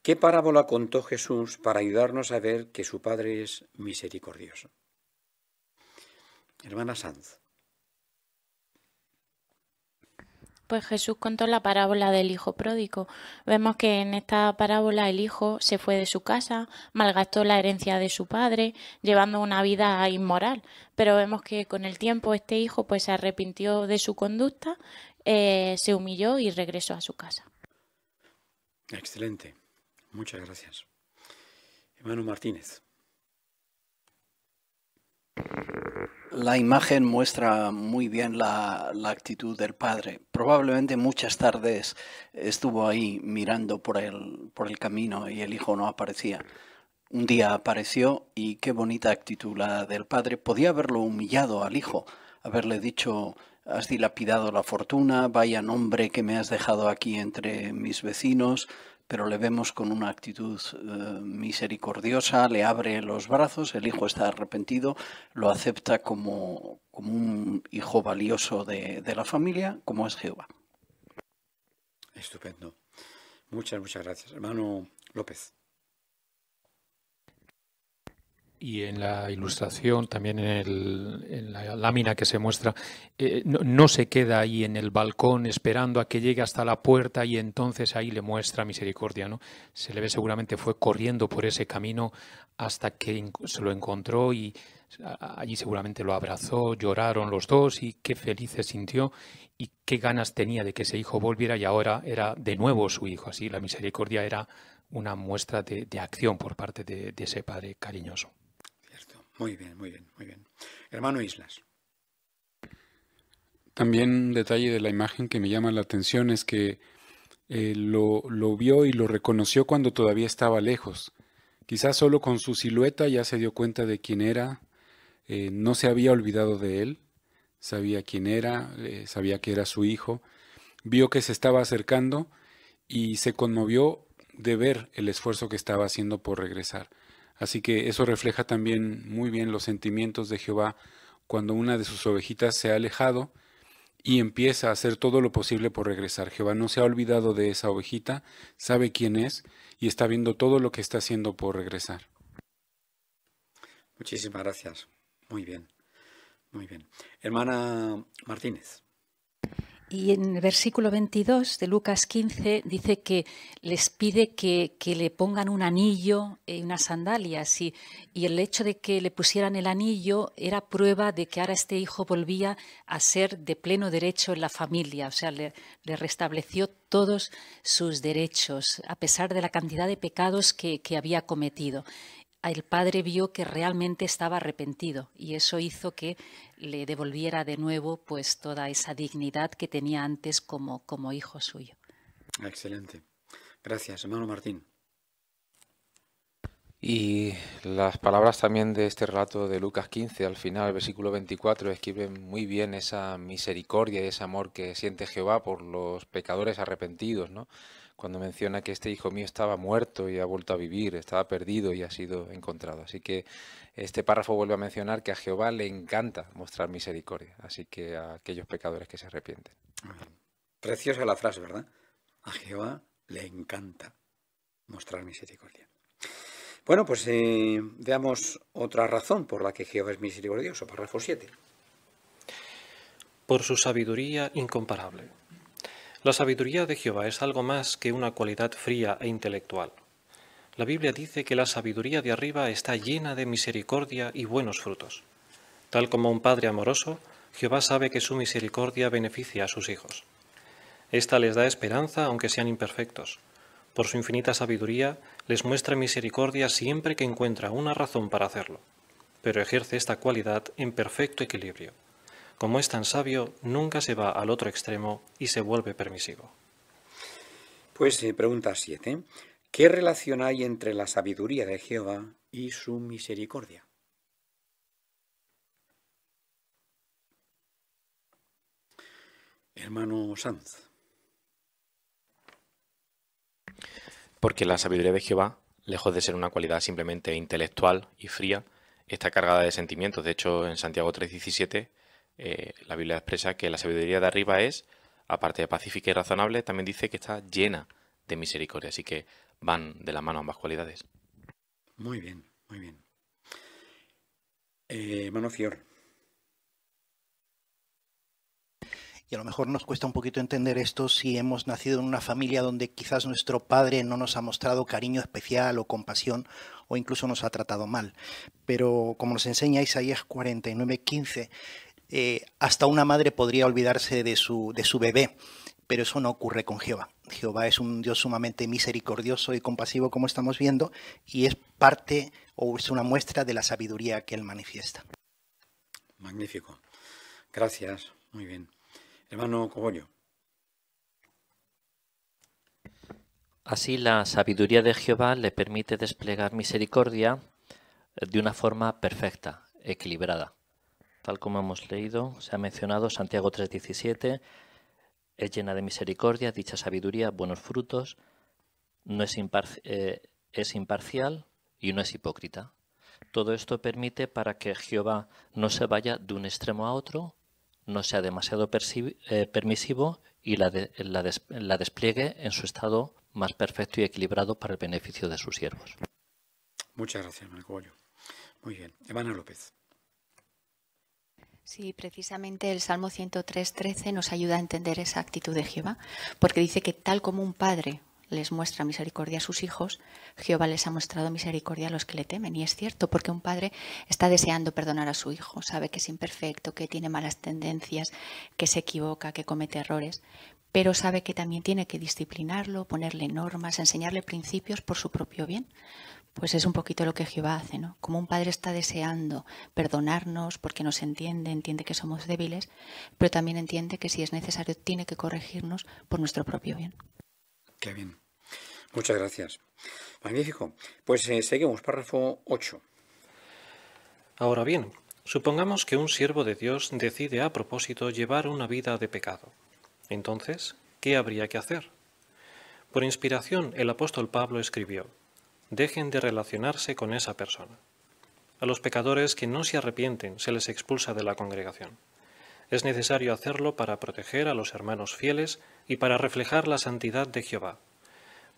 ¿Qué parábola contó Jesús para ayudarnos a ver que su Padre es misericordioso? Hermana Sanz. Pues Jesús contó la parábola del hijo pródigo. Vemos que en esta parábola el hijo se fue de su casa, malgastó la herencia de su padre, llevando una vida inmoral. Pero vemos que con el tiempo este hijo pues se arrepintió de su conducta, eh, se humilló y regresó a su casa. Excelente. Muchas gracias. Hermano Martínez. La imagen muestra muy bien la, actitud del padre. Probablemente muchas tardes estuvo ahí mirando por el, por el camino y el hijo no aparecía. Un día apareció y qué bonita actitud la del padre. Podía haberlo humillado al hijo, haberle dicho, has dilapidado la fortuna, vaya nombre que me has dejado aquí entre mis vecinos, pero le vemos con una actitud eh, misericordiosa, le abre los brazos, el hijo está arrepentido, lo acepta como, como un hijo valioso de, de la familia, como es Jehová. Estupendo. Muchas, muchas gracias. Hermano López y en la ilustración, también en, la lámina que se muestra, eh, no, se queda ahí en el balcón esperando a que llegue hasta la puerta y entonces ahí le muestra misericordia. ¿no? Se le ve seguramente fue corriendo por ese camino hasta que se lo encontró y allí seguramente lo abrazó, lloraron los dos y qué feliz se sintió y qué ganas tenía de que ese hijo volviera y ahora era de nuevo su hijo. Así la misericordia era una muestra de, acción por parte de ese padre cariñoso. Muy bien, muy bien, muy bien. Hermano Islas. También un detalle de la imagen que me llama la atención es que eh, lo, vio y lo reconoció cuando todavía estaba lejos. Quizás solo con su silueta ya se dio cuenta de quién era, eh, no se había olvidado de él, sabía quién era, eh, sabía que era su hijo, vio que se estaba acercando y se conmovió de ver el esfuerzo que estaba haciendo por regresar. Así que eso refleja también muy bien los sentimientos de Jehová cuando una de sus ovejitas se ha alejado y empieza a hacer todo lo posible por regresar. Jehová no se ha olvidado de esa ovejita, sabe quién es y está viendo todo lo que está haciendo por regresar. Muchísimas gracias. Muy bien. Muy bien. Hermana Martínez. Y en el versículo 22 de Lucas 15 dice que les pide que, le pongan un anillo y unas sandalias. Y, el hecho de que le pusieran el anillo era prueba de que ahora este hijo volvía a ser de pleno derecho en la familia. O sea, le, restableció todos sus derechos, a pesar de la cantidad de pecados que había cometido el padre vio que realmente estaba arrepentido y eso hizo que le devolviera de nuevo pues toda esa dignidad que tenía antes como, como hijo suyo. Excelente. Gracias, hermano Martín. Y las palabras también de este relato de Lucas 15, al final, versículo 24, escriben muy bien esa misericordia y ese amor que siente Jehová por los pecadores arrepentidos, ¿no? cuando menciona que este hijo mío estaba muerto y ha vuelto a vivir, estaba perdido y ha sido encontrado. Así que este párrafo vuelve a mencionar que a Jehová le encanta mostrar misericordia, así que a aquellos pecadores que se arrepienten. Preciosa la frase, ¿verdad? A Jehová le encanta mostrar misericordia. Bueno, pues eh, veamos otra razón por la que Jehová es misericordioso, párrafo 7. Por su sabiduría incomparable la sabiduría de Jehová es algo más que una cualidad fría e intelectual. La Biblia dice que la sabiduría de arriba está llena de misericordia y buenos frutos. Tal como un padre amoroso, Jehová sabe que su misericordia beneficia a sus hijos. Esta les da esperanza aunque sean imperfectos. Por su infinita sabiduría les muestra misericordia siempre que encuentra una razón para hacerlo, pero ejerce esta cualidad en perfecto equilibrio como es tan sabio, nunca se va al otro extremo y se vuelve permisivo. Pues eh, pregunta 7. ¿Qué relación hay entre la sabiduría de Jehová y su misericordia? Hermano Sanz. Porque la sabiduría de Jehová, lejos de ser una cualidad simplemente intelectual y fría, está cargada de sentimientos. De hecho, en Santiago 3.17 eh, la Biblia expresa que la sabiduría de arriba es, aparte de pacífica y razonable, también dice que está llena de misericordia. Así que van de la mano ambas cualidades. Muy bien, muy bien. Eh, Fior. Y a lo mejor nos cuesta un poquito entender esto si hemos nacido en una familia donde quizás nuestro padre no nos ha mostrado cariño especial o compasión o incluso nos ha tratado mal. Pero como nos enseña Isaías 49, 15, eh, hasta una madre podría olvidarse de su, de su bebé, pero eso no ocurre con Jehová. Jehová es un Dios sumamente misericordioso y compasivo, como estamos viendo, y es parte o es una muestra de la sabiduría que él manifiesta. Magnífico. Gracias. Muy bien. Hermano Cogollo. Así la sabiduría de Jehová le permite desplegar misericordia de una forma perfecta, equilibrada. Tal como hemos leído, se ha mencionado Santiago 3:17, es llena de misericordia, dicha sabiduría, buenos frutos, no es, impar eh, es imparcial y no es hipócrita. Todo esto permite para que Jehová no se vaya de un extremo a otro, no sea demasiado eh, permisivo y la, la, despliegue en su estado más perfecto y equilibrado para el beneficio de sus siervos. Muchas gracias, Marco Muy bien. Evana López. Sí, precisamente el Salmo 103.13 nos ayuda a entender esa actitud de Jehová, porque dice que tal como un padre les muestra misericordia a sus hijos, Jehová les ha mostrado misericordia a los que le temen. Y es cierto, porque un padre está deseando perdonar a su hijo, sabe que es imperfecto, que tiene malas tendencias, que se equivoca, que comete errores, pero sabe que también tiene que disciplinarlo, ponerle normas, enseñarle principios por su propio bien pues es un poquito lo que Jehová hace, ¿no? Como un padre está deseando perdonarnos porque nos entiende, entiende que somos débiles, pero también entiende que si es necesario tiene que corregirnos por nuestro propio bien. Qué bien. Muchas gracias. Magnífico. Pues eh, seguimos, párrafo 8. Ahora bien, supongamos que un siervo de Dios decide a propósito llevar una vida de pecado. Entonces, ¿qué habría que hacer? Por inspiración, el apóstol Pablo escribió, dejen de relacionarse con esa persona. A los pecadores que no se arrepienten se les expulsa de la congregación. Es necesario hacerlo para proteger a los hermanos fieles y para reflejar la santidad de Jehová.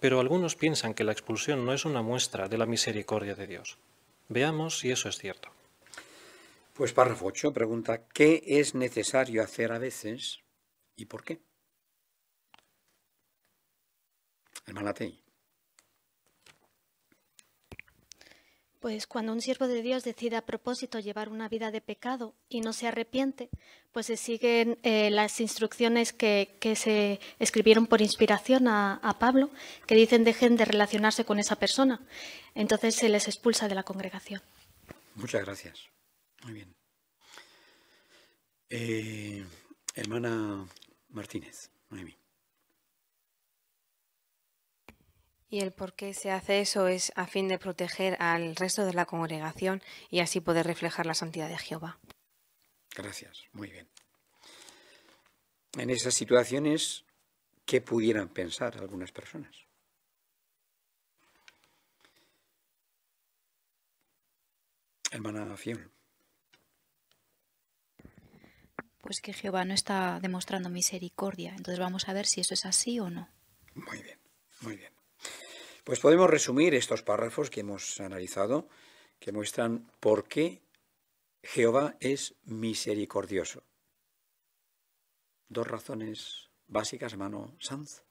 Pero algunos piensan que la expulsión no es una muestra de la misericordia de Dios. Veamos si eso es cierto. Pues párrafo 8 pregunta, ¿qué es necesario hacer a veces y por qué? Hermana Pues cuando un siervo de Dios decide a propósito llevar una vida de pecado y no se arrepiente, pues se siguen eh, las instrucciones que, se escribieron por inspiración a, Pablo, que dicen dejen de relacionarse con esa persona. Entonces se les expulsa de la congregación. Muchas gracias. Muy bien. Eh, hermana Martínez, muy bien. Y el por qué se hace eso es a fin de proteger al resto de la congregación y así poder reflejar la santidad de Jehová. Gracias, muy bien. En esas situaciones, ¿qué pudieran pensar algunas personas? Hermana Fiel. Pues que Jehová no está demostrando misericordia. Entonces vamos a ver si eso es así o no. Muy bien, muy bien. Pues podemos resumir estos párrafos que hemos analizado, que muestran por qué Jehová es misericordioso. Dos razones básicas, hermano Sanz.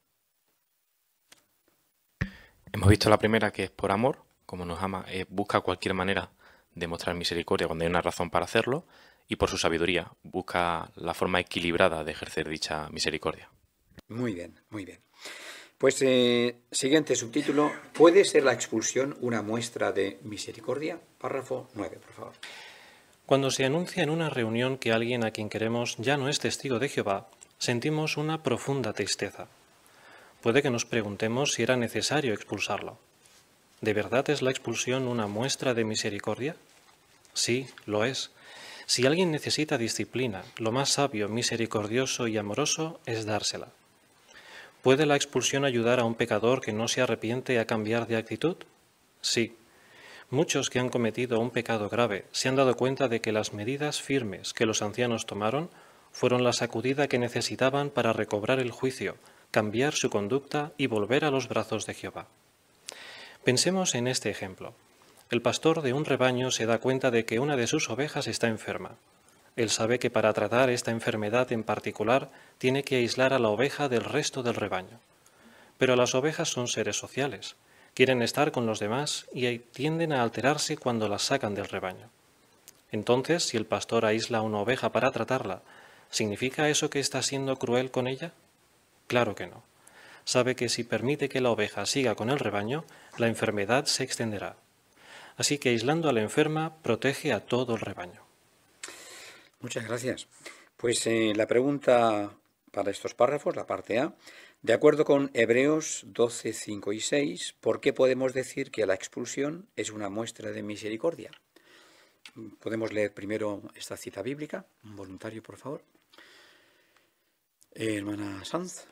Hemos visto la primera, que es por amor, como nos ama, eh, busca cualquier manera de mostrar misericordia cuando hay una razón para hacerlo, y por su sabiduría, busca la forma equilibrada de ejercer dicha misericordia. Muy bien, muy bien. Pues eh, siguiente subtítulo, ¿puede ser la expulsión una muestra de misericordia? Párrafo 9, por favor. Cuando se anuncia en una reunión que alguien a quien queremos ya no es testigo de Jehová, sentimos una profunda tristeza. Puede que nos preguntemos si era necesario expulsarlo. ¿De verdad es la expulsión una muestra de misericordia? Sí, lo es. Si alguien necesita disciplina, lo más sabio, misericordioso y amoroso es dársela. ¿Puede la expulsión ayudar a un pecador que no se arrepiente a cambiar de actitud? Sí. Muchos que han cometido un pecado grave se han dado cuenta de que las medidas firmes que los ancianos tomaron fueron la sacudida que necesitaban para recobrar el juicio, cambiar su conducta y volver a los brazos de Jehová. Pensemos en este ejemplo. El pastor de un rebaño se da cuenta de que una de sus ovejas está enferma. Él sabe que para tratar esta enfermedad en particular tiene que aislar a la oveja del resto del rebaño. Pero las ovejas son seres sociales, quieren estar con los demás y tienden a alterarse cuando las sacan del rebaño. Entonces, si el pastor aísla a una oveja para tratarla, ¿significa eso que está siendo cruel con ella? Claro que no. Sabe que si permite que la oveja siga con el rebaño, la enfermedad se extenderá. Así que aislando a la enferma protege a todo el rebaño. Muchas gracias. Pues eh, la pregunta para estos párrafos, la parte A, de acuerdo con Hebreos 12, 5 y 6, ¿por qué podemos decir que la expulsión es una muestra de misericordia? Podemos leer primero esta cita bíblica. Un voluntario, por favor. Eh, hermana Sanz.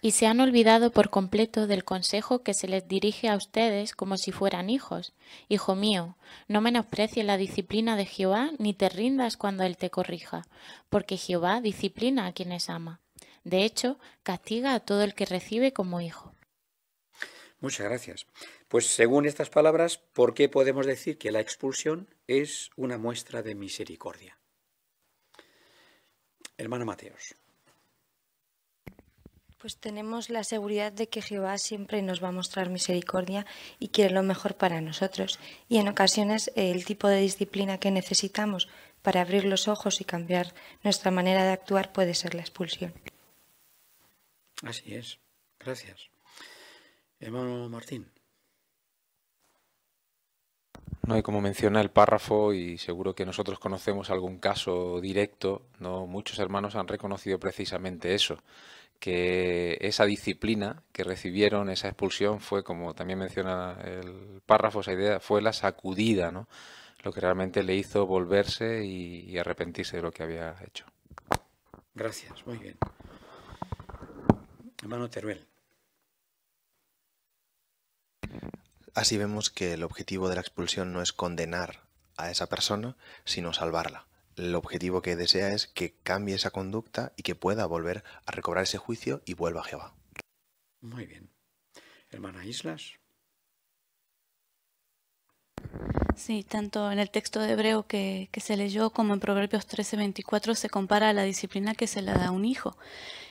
y se han olvidado por completo del consejo que se les dirige a ustedes como si fueran hijos. Hijo mío, no menosprecies la disciplina de Jehová ni te rindas cuando Él te corrija, porque Jehová disciplina a quienes ama. De hecho, castiga a todo el que recibe como hijo. Muchas gracias. Pues según estas palabras, ¿por qué podemos decir que la expulsión es una muestra de misericordia? Hermano Mateos. Pues tenemos la seguridad de que Jehová siempre nos va a mostrar misericordia y quiere lo mejor para nosotros. Y en ocasiones eh, el tipo de disciplina que necesitamos para abrir los ojos y cambiar nuestra manera de actuar puede ser la expulsión. Así es. Gracias. Hermano Martín. No, hay como menciona el párrafo, y seguro que nosotros conocemos algún caso directo, no muchos hermanos han reconocido precisamente eso, que esa disciplina que recibieron, esa expulsión, fue, como también menciona el párrafo, esa idea, fue la sacudida, ¿no? lo que realmente le hizo volverse y, y arrepentirse de lo que había hecho. Gracias, muy bien. Hermano Teruel. Así vemos que el objetivo de la expulsión no es condenar a esa persona, sino salvarla el objetivo que desea es que cambie esa conducta y que pueda volver a recobrar ese juicio y vuelva a Jehová. Muy bien. Hermana Islas. Sí, tanto en el texto de Hebreo que, se leyó como en Proverbios 13:24 se compara a la disciplina que se le da a un hijo.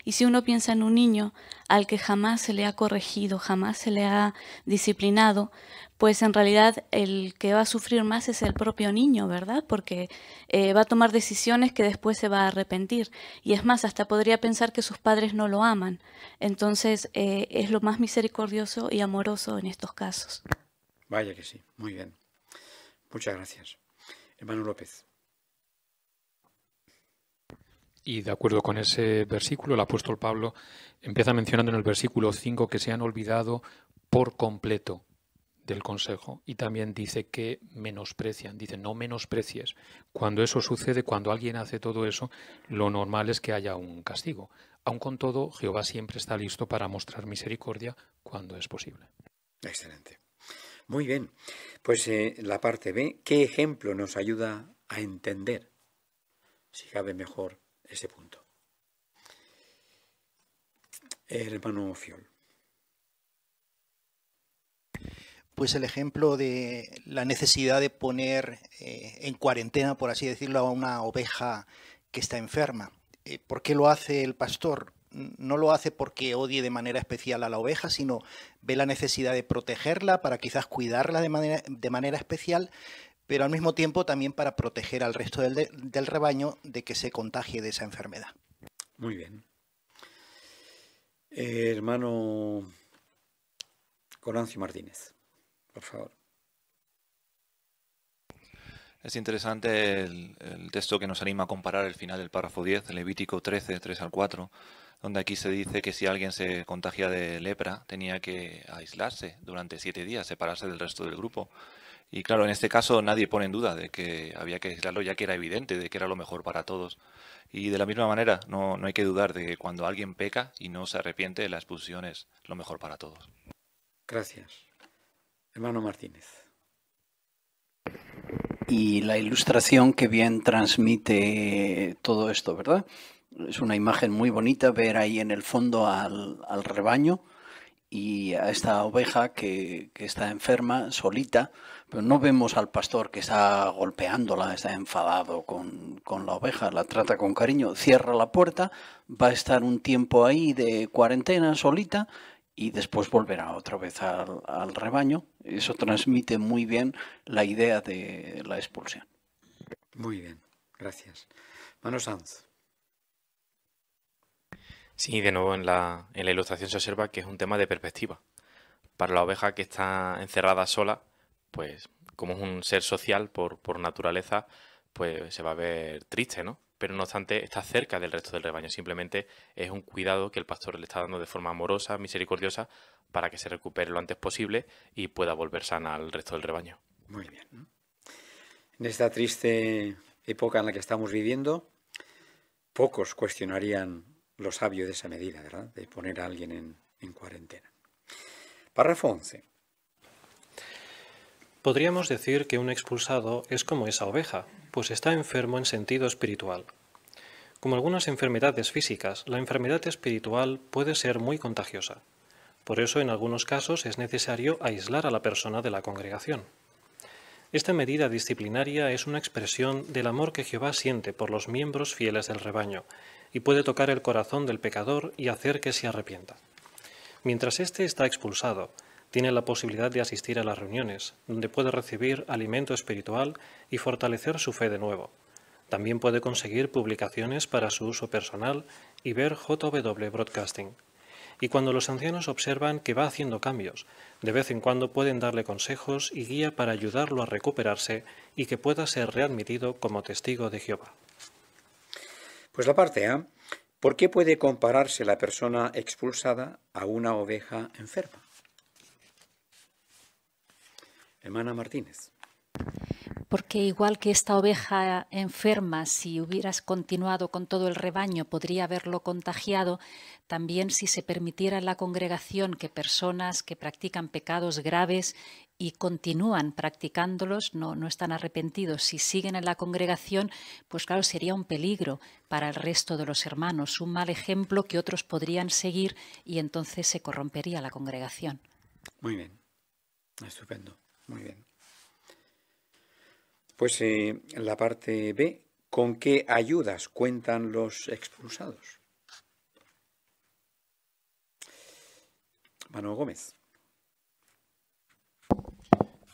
Y si uno piensa en un niño al que jamás se le ha corregido, jamás se le ha disciplinado, pues en realidad el que va a sufrir más es el propio niño, ¿verdad? Porque eh, va a tomar decisiones que después se va a arrepentir. Y es más, hasta podría pensar que sus padres no lo aman. Entonces eh, es lo más misericordioso y amoroso en estos casos. Vaya que sí, muy bien. Muchas gracias. Hermano López. Y de acuerdo con ese versículo, el apóstol Pablo empieza mencionando en el versículo 5 que se han olvidado por completo del consejo y también dice que menosprecian, dice no menosprecies. Cuando eso sucede, cuando alguien hace todo eso, lo normal es que haya un castigo. Aun con todo, Jehová siempre está listo para mostrar misericordia cuando es posible. Excelente. Muy bien. Pues eh, la parte B, ¿qué ejemplo nos ayuda a entender? Si cabe mejor ese punto. Hermano Fiol. pues el ejemplo de la necesidad de poner eh, en cuarentena, por así decirlo, a una oveja que está enferma. Eh, ¿Por qué lo hace el pastor? No lo hace porque odie de manera especial a la oveja, sino ve la necesidad de protegerla para quizás cuidarla de manera, de manera especial pero al mismo tiempo también para proteger al resto del, del rebaño de que se contagie de esa enfermedad. Muy bien. Eh, hermano Corancio Martínez, por favor. Es interesante el, el, texto que nos anima a comparar el final del párrafo 10, Levítico 13, 3 al 4, donde aquí se dice que si alguien se contagia de lepra tenía que aislarse durante siete días, separarse del resto del grupo. Y claro, en este caso nadie pone en duda de que había que decirlo ya que era evidente, de que era lo mejor para todos. Y de la misma manera, no, hay que dudar de que cuando alguien peca y no se arrepiente, la expulsión es lo mejor para todos. Gracias. Hermano Martínez. Y la ilustración que bien transmite todo esto, ¿verdad? Es una imagen muy bonita ver ahí en el fondo al, al rebaño y a esta oveja que, que está enferma, solita, pero no vemos al pastor que está golpeándola, está enfadado con, la oveja, la trata con cariño, cierra la puerta, va a estar un tiempo ahí de cuarentena solita y después volverá otra vez al, rebaño. Eso transmite muy bien la idea de la expulsión. Muy bien, gracias. Manu Sanz. Sí, de nuevo en la, en la ilustración se observa que es un tema de perspectiva. Para la oveja que está encerrada sola, pues como es un ser social por, naturaleza, pues se va a ver triste, ¿no? Pero no obstante, está cerca del resto del rebaño. Simplemente es un cuidado que el pastor le está dando de forma amorosa, misericordiosa, para que se recupere lo antes posible y pueda volver sana al resto del rebaño. Muy bien. En esta triste época en la que estamos viviendo, pocos cuestionarían lo sabio de esa medida, ¿verdad? De poner a alguien en, en cuarentena. Párrafo 11. Podríamos decir que un expulsado es como esa oveja, pues está enfermo en sentido espiritual. Como algunas enfermedades físicas, la enfermedad espiritual puede ser muy contagiosa. Por eso en algunos casos es necesario aislar a la persona de la congregación. Esta medida disciplinaria es una expresión del amor que Jehová siente por los miembros fieles del rebaño, y puede tocar el corazón del pecador y hacer que se arrepienta. Mientras éste está expulsado, tiene la posibilidad de asistir a las reuniones, donde puede recibir alimento espiritual y fortalecer su fe de nuevo. También puede conseguir publicaciones para su uso personal y ver JW Broadcasting. Y cuando los ancianos observan que va haciendo cambios, de vez en cuando pueden darle consejos y guía para ayudarlo a recuperarse y que pueda ser readmitido como testigo de Jehová. Pues la parte A. ¿Por qué puede compararse la persona expulsada a una oveja enferma? Hermana Martínez. Porque igual que esta oveja enferma, si hubieras continuado con todo el rebaño, podría haberlo contagiado, también si se permitiera en la congregación que personas que practican pecados graves y continúan practicándolos, no, no están arrepentidos, si siguen en la congregación, pues claro, sería un peligro para el resto de los hermanos, un mal ejemplo que otros podrían seguir y entonces se corrompería la congregación. Muy bien, estupendo. Muy bien. Pues en eh, la parte B, ¿con qué ayudas cuentan los expulsados? Manuel Gómez.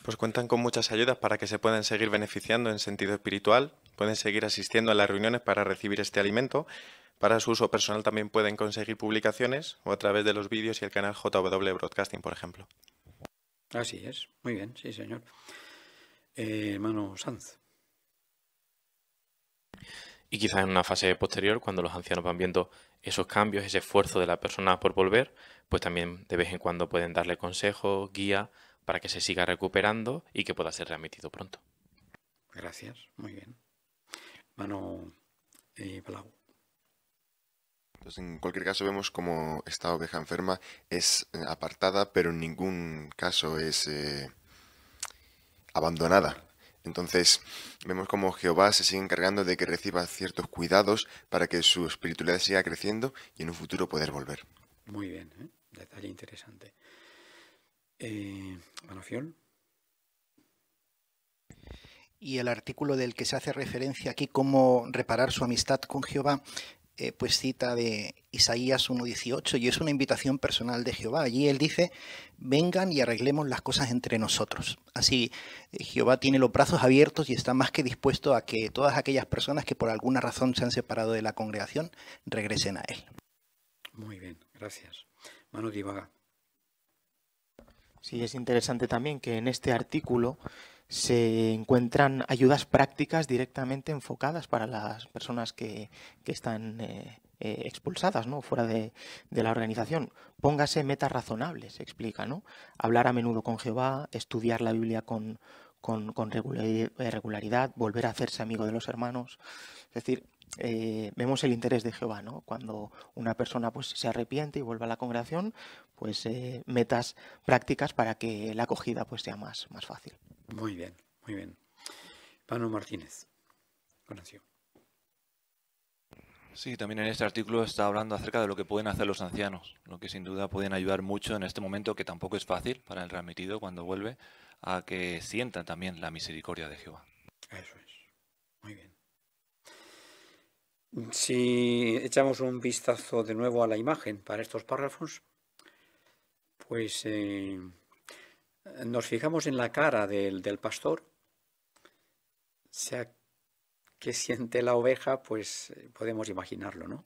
Pues cuentan con muchas ayudas para que se puedan seguir beneficiando en sentido espiritual, pueden seguir asistiendo a las reuniones para recibir este alimento, para su uso personal también pueden conseguir publicaciones o a través de los vídeos y el canal JW Broadcasting, por ejemplo. Así es, muy bien, sí señor. hermano eh, Sanz. Y quizás en una fase posterior, cuando los ancianos van viendo esos cambios, ese esfuerzo de la persona por volver, pues también de vez en cuando pueden darle consejos, guía, para que se siga recuperando y que pueda ser remitido pronto. Gracias, muy bien. Mano eh, Palau en cualquier caso, vemos cómo esta oveja enferma es eh, apartada, pero en ningún caso es eh, abandonada. Entonces, vemos como Jehová se sigue encargando de que reciba ciertos cuidados para que su espiritualidad siga creciendo y en un futuro poder volver. Muy bien, ¿eh? detalle interesante. Eh, Y el artículo del que se hace referencia aquí, cómo reparar su amistad con Jehová, eh, pues cita de Isaías 1.18 y es una invitación personal de Jehová. Allí él dice, vengan y arreglemos las cosas entre nosotros. Así eh, Jehová tiene los brazos abiertos y está más que dispuesto a que todas aquellas personas que por alguna razón se han separado de la congregación regresen a él. Muy bien, gracias. Manu Divaga. Sí, es interesante también que en este artículo se encuentran ayudas prácticas directamente enfocadas para las personas que, están eh, eh, expulsadas ¿no? fuera de, la organización. Póngase metas razonables, explica. ¿no? Hablar a menudo con Jehová, estudiar la Biblia con, eh, regularidad, volver a hacerse amigo de los hermanos. Es decir, vemos el interés de Jehová, ¿no? Cuando una persona pues, se arrepiente y vuelve a la congregación, pues metas prácticas para que la acogida pues, sea más fácil. Muy bien, muy bien. Pano Martínez, conoció. Sí, también en este artículo está hablando acerca de lo que pueden hacer los ancianos, lo que sin duda pueden ayudar mucho en este momento, que tampoco es fácil para el remitido cuando vuelve, a que sientan también la misericordia de Jehová. Eso es. Muy bien. Si echamos un vistazo de nuevo a la imagen para estos párrafos, pues eh, nos fijamos en la cara del, del pastor, sea qué siente la oveja, pues eh, podemos imaginarlo, ¿no?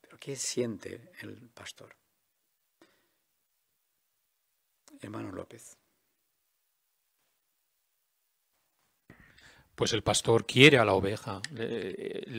Pero ¿qué siente el pastor? Hermano López. Pues el pastor quiere a la oveja,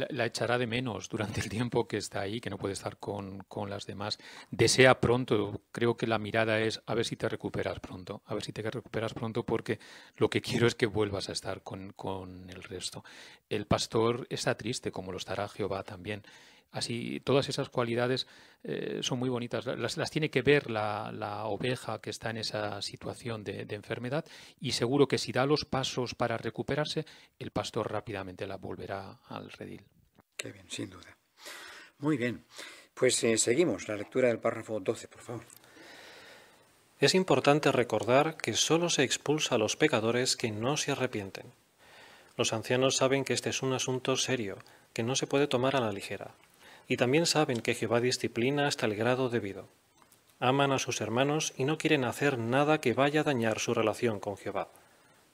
la, echará de menos durante el tiempo que está ahí, que no puede estar con, las demás. Desea pronto, creo que la mirada es a ver si te recuperas pronto, a ver si te recuperas pronto porque lo que quiero es que vuelvas a estar con, con el resto. El pastor está triste, como lo estará Jehová también, Así, todas esas cualidades eh, son muy bonitas. Las, las tiene que ver la, oveja que está en esa situación de, enfermedad y seguro que si da los pasos para recuperarse, el pastor rápidamente la volverá al redil. Qué bien, sin duda. Muy bien. Pues eh, seguimos la lectura del párrafo 12, por favor. Es importante recordar que solo se expulsa a los pecadores que no se arrepienten. Los ancianos saben que este es un asunto serio, que no se puede tomar a la ligera y también saben que Jehová disciplina hasta el grado debido. Aman a sus hermanos y no quieren hacer nada que vaya a dañar su relación con Jehová.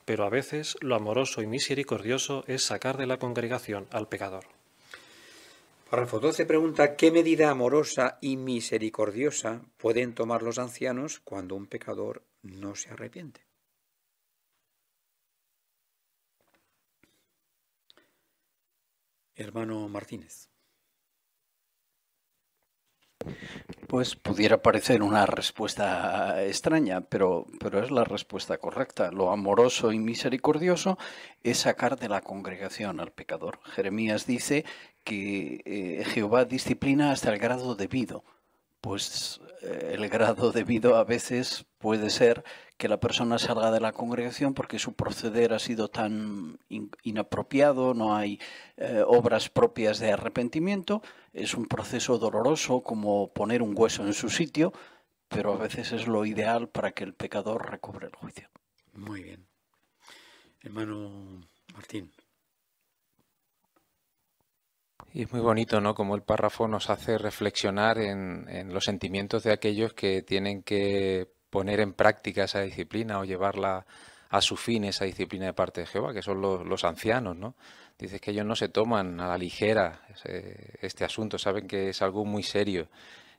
Pero a veces lo amoroso y misericordioso es sacar de la congregación al pecador. Párrafo 12 pregunta qué medida amorosa y misericordiosa pueden tomar los ancianos cuando un pecador no se arrepiente. Hermano Martínez. Pues pudiera parecer una respuesta extraña, pero, es la respuesta correcta. Lo amoroso y misericordioso es sacar de la congregación al pecador. Jeremías dice que eh, Jehová disciplina hasta el grado debido pues eh, el grado debido a veces puede ser que la persona salga de la congregación porque su proceder ha sido tan inapropiado, no hay eh, obras propias de arrepentimiento, es un proceso doloroso como poner un hueso en su sitio, pero a veces es lo ideal para que el pecador recobre el juicio. Muy bien. Hermano Martín. Y es muy bonito, ¿no? Como el párrafo nos hace reflexionar en, los sentimientos de aquellos que tienen que poner en práctica esa disciplina o llevarla a su fin, esa disciplina de parte de Jehová, que son los, ancianos, ¿no? Dices que ellos no se toman a la ligera este asunto, saben que es algo muy serio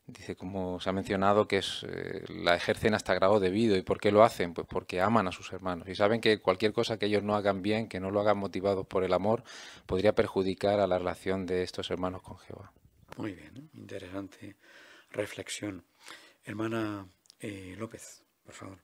Dice, como se ha mencionado, que es, eh, la ejercen hasta grado debido. ¿Y por qué lo hacen? Pues porque aman a sus hermanos. Y saben que cualquier cosa que ellos no hagan bien, que no lo hagan motivados por el amor, podría perjudicar a la relación de estos hermanos con Jehová. Muy bien, interesante reflexión. Hermana eh, López, por favor.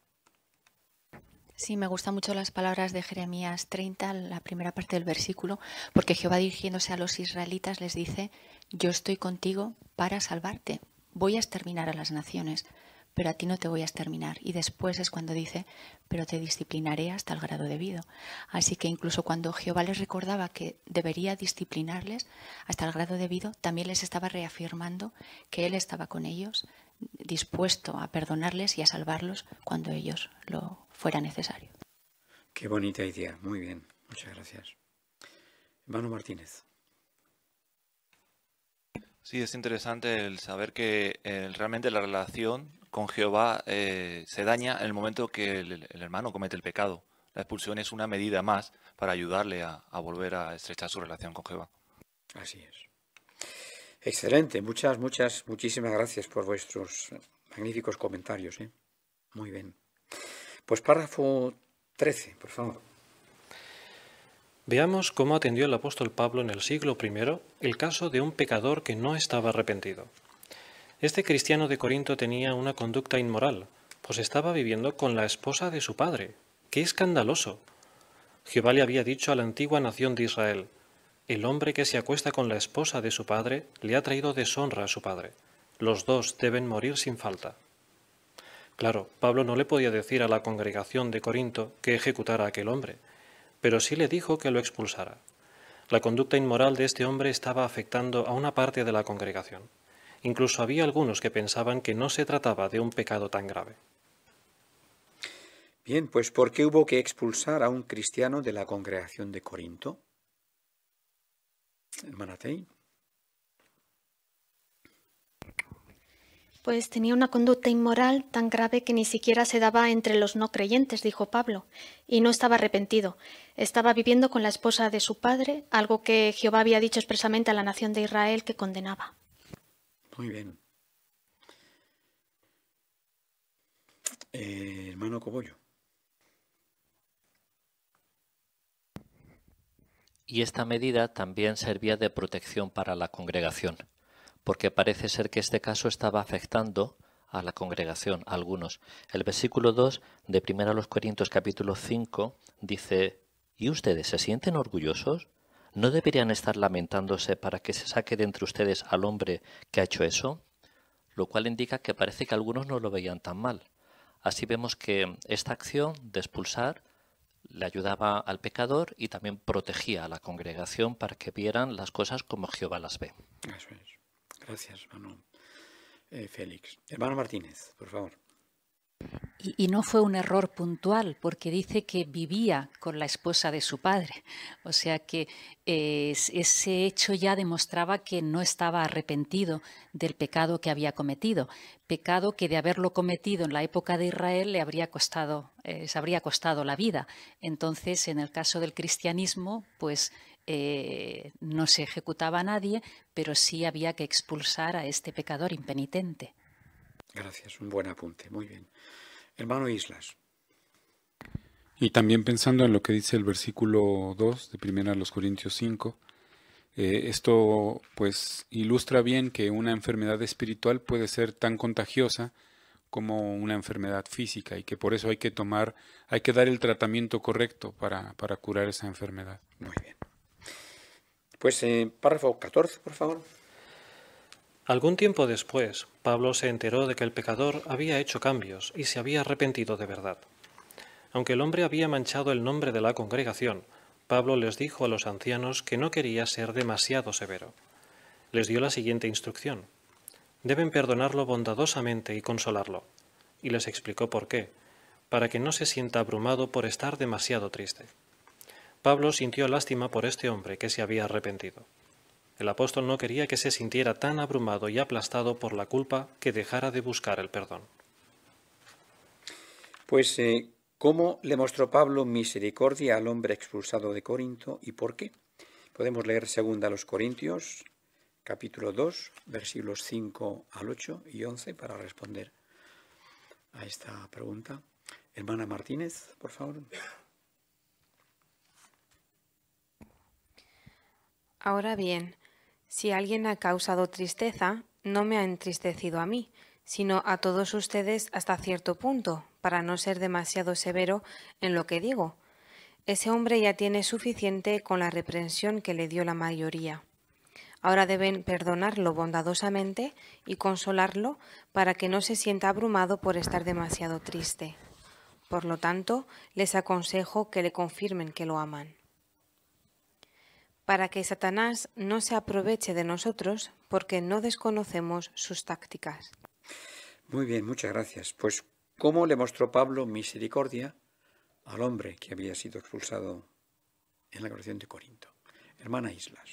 Sí, me gustan mucho las palabras de Jeremías 30, la primera parte del versículo, porque Jehová dirigiéndose a los israelitas les dice, yo estoy contigo para salvarte, voy a exterminar a las naciones, pero a ti no te voy a exterminar. Y después es cuando dice, pero te disciplinaré hasta el grado debido. Así que incluso cuando Jehová les recordaba que debería disciplinarles hasta el grado debido, también les estaba reafirmando que Él estaba con ellos, dispuesto a perdonarles y a salvarlos cuando ellos lo fuera necesario. Qué bonita idea, muy bien, muchas gracias. hermano Martínez. Sí, es interesante el saber que eh, realmente la relación con Jehová eh, se daña en el momento que el, hermano comete el pecado. La expulsión es una medida más para ayudarle a, volver a estrechar su relación con Jehová. Así es. Excelente, muchas, muchas, muchísimas gracias por vuestros magníficos comentarios. ¿eh? Muy bien. Pues párrafo 13, por favor. Veamos cómo atendió el apóstol Pablo en el siglo I el caso de un pecador que no estaba arrepentido. Este cristiano de Corinto tenía una conducta inmoral, pues estaba viviendo con la esposa de su padre. ¡Qué escandaloso! Jehová le había dicho a la antigua nación de Israel, el hombre que se acuesta con la esposa de su padre le ha traído deshonra a su padre. Los dos deben morir sin falta. Claro, Pablo no le podía decir a la congregación de Corinto que ejecutara a aquel hombre, pero sí le dijo que lo expulsara. La conducta inmoral de este hombre estaba afectando a una parte de la congregación. Incluso había algunos que pensaban que no se trataba de un pecado tan grave. Bien, pues ¿por qué hubo que expulsar a un cristiano de la congregación de Corinto? Hermana pues tenía una conducta inmoral tan grave que ni siquiera se daba entre los no creyentes, dijo Pablo, y no estaba arrepentido. Estaba viviendo con la esposa de su padre, algo que Jehová había dicho expresamente a la nación de Israel que condenaba. Muy bien. Eh, hermano Cobollo. Y esta medida también servía de protección para la congregación porque parece ser que este caso estaba afectando a la congregación, a algunos. El versículo 2 de 1 Corintios capítulo 5 dice, ¿y ustedes se sienten orgullosos? ¿No deberían estar lamentándose para que se saque de entre ustedes al hombre que ha hecho eso? Lo cual indica que parece que algunos no lo veían tan mal. Así vemos que esta acción de expulsar le ayudaba al pecador y también protegía a la congregación para que vieran las cosas como Jehová las ve. Gracias, hermano eh, Félix. Hermano Martínez, por favor. Y, no fue un error puntual, porque dice que vivía con la esposa de su padre. O sea que eh, ese hecho ya demostraba que no estaba arrepentido del pecado que había cometido. Pecado que de haberlo cometido en la época de Israel le habría costado, eh, se habría costado la vida. Entonces, en el caso del cristianismo, pues eh, no se ejecutaba a nadie, pero sí había que expulsar a este pecador impenitente. Gracias, un buen apunte, muy bien. Hermano Islas. Y también pensando en lo que dice el versículo 2 de primera los Corintios 5, eh, esto pues ilustra bien que una enfermedad espiritual puede ser tan contagiosa como una enfermedad física y que por eso hay que tomar, hay que dar el tratamiento correcto para, para curar esa enfermedad. Muy bien. Pues eh, párrafo 14, por favor. Algún tiempo después, Pablo se enteró de que el pecador había hecho cambios y se había arrepentido de verdad. Aunque el hombre había manchado el nombre de la congregación, Pablo les dijo a los ancianos que no quería ser demasiado severo. Les dio la siguiente instrucción. Deben perdonarlo bondadosamente y consolarlo. Y les explicó por qué, para que no se sienta abrumado por estar demasiado triste. Pablo sintió lástima por este hombre que se había arrepentido. El apóstol no quería que se sintiera tan abrumado y aplastado por la culpa que dejara de buscar el perdón. Pues, eh, ¿cómo le mostró Pablo misericordia al hombre expulsado de Corinto y por qué? Podemos leer segunda los Corintios, capítulo 2, versículos 5 al 8 y 11 para responder a esta pregunta. Hermana Martínez, por favor. Ahora bien, si alguien ha causado tristeza, no me ha entristecido a mí, sino a todos ustedes hasta cierto punto, para no ser demasiado severo en lo que digo. Ese hombre ya tiene suficiente con la reprensión que le dio la mayoría. Ahora deben perdonarlo bondadosamente y consolarlo para que no se sienta abrumado por estar demasiado triste. Por lo tanto, les aconsejo que le confirmen que lo aman para que Satanás no se aproveche de nosotros porque no desconocemos sus tácticas. Muy bien, muchas gracias. Pues, ¿cómo le mostró Pablo misericordia al hombre que había sido expulsado en la congregación de Corinto? Hermana Islas.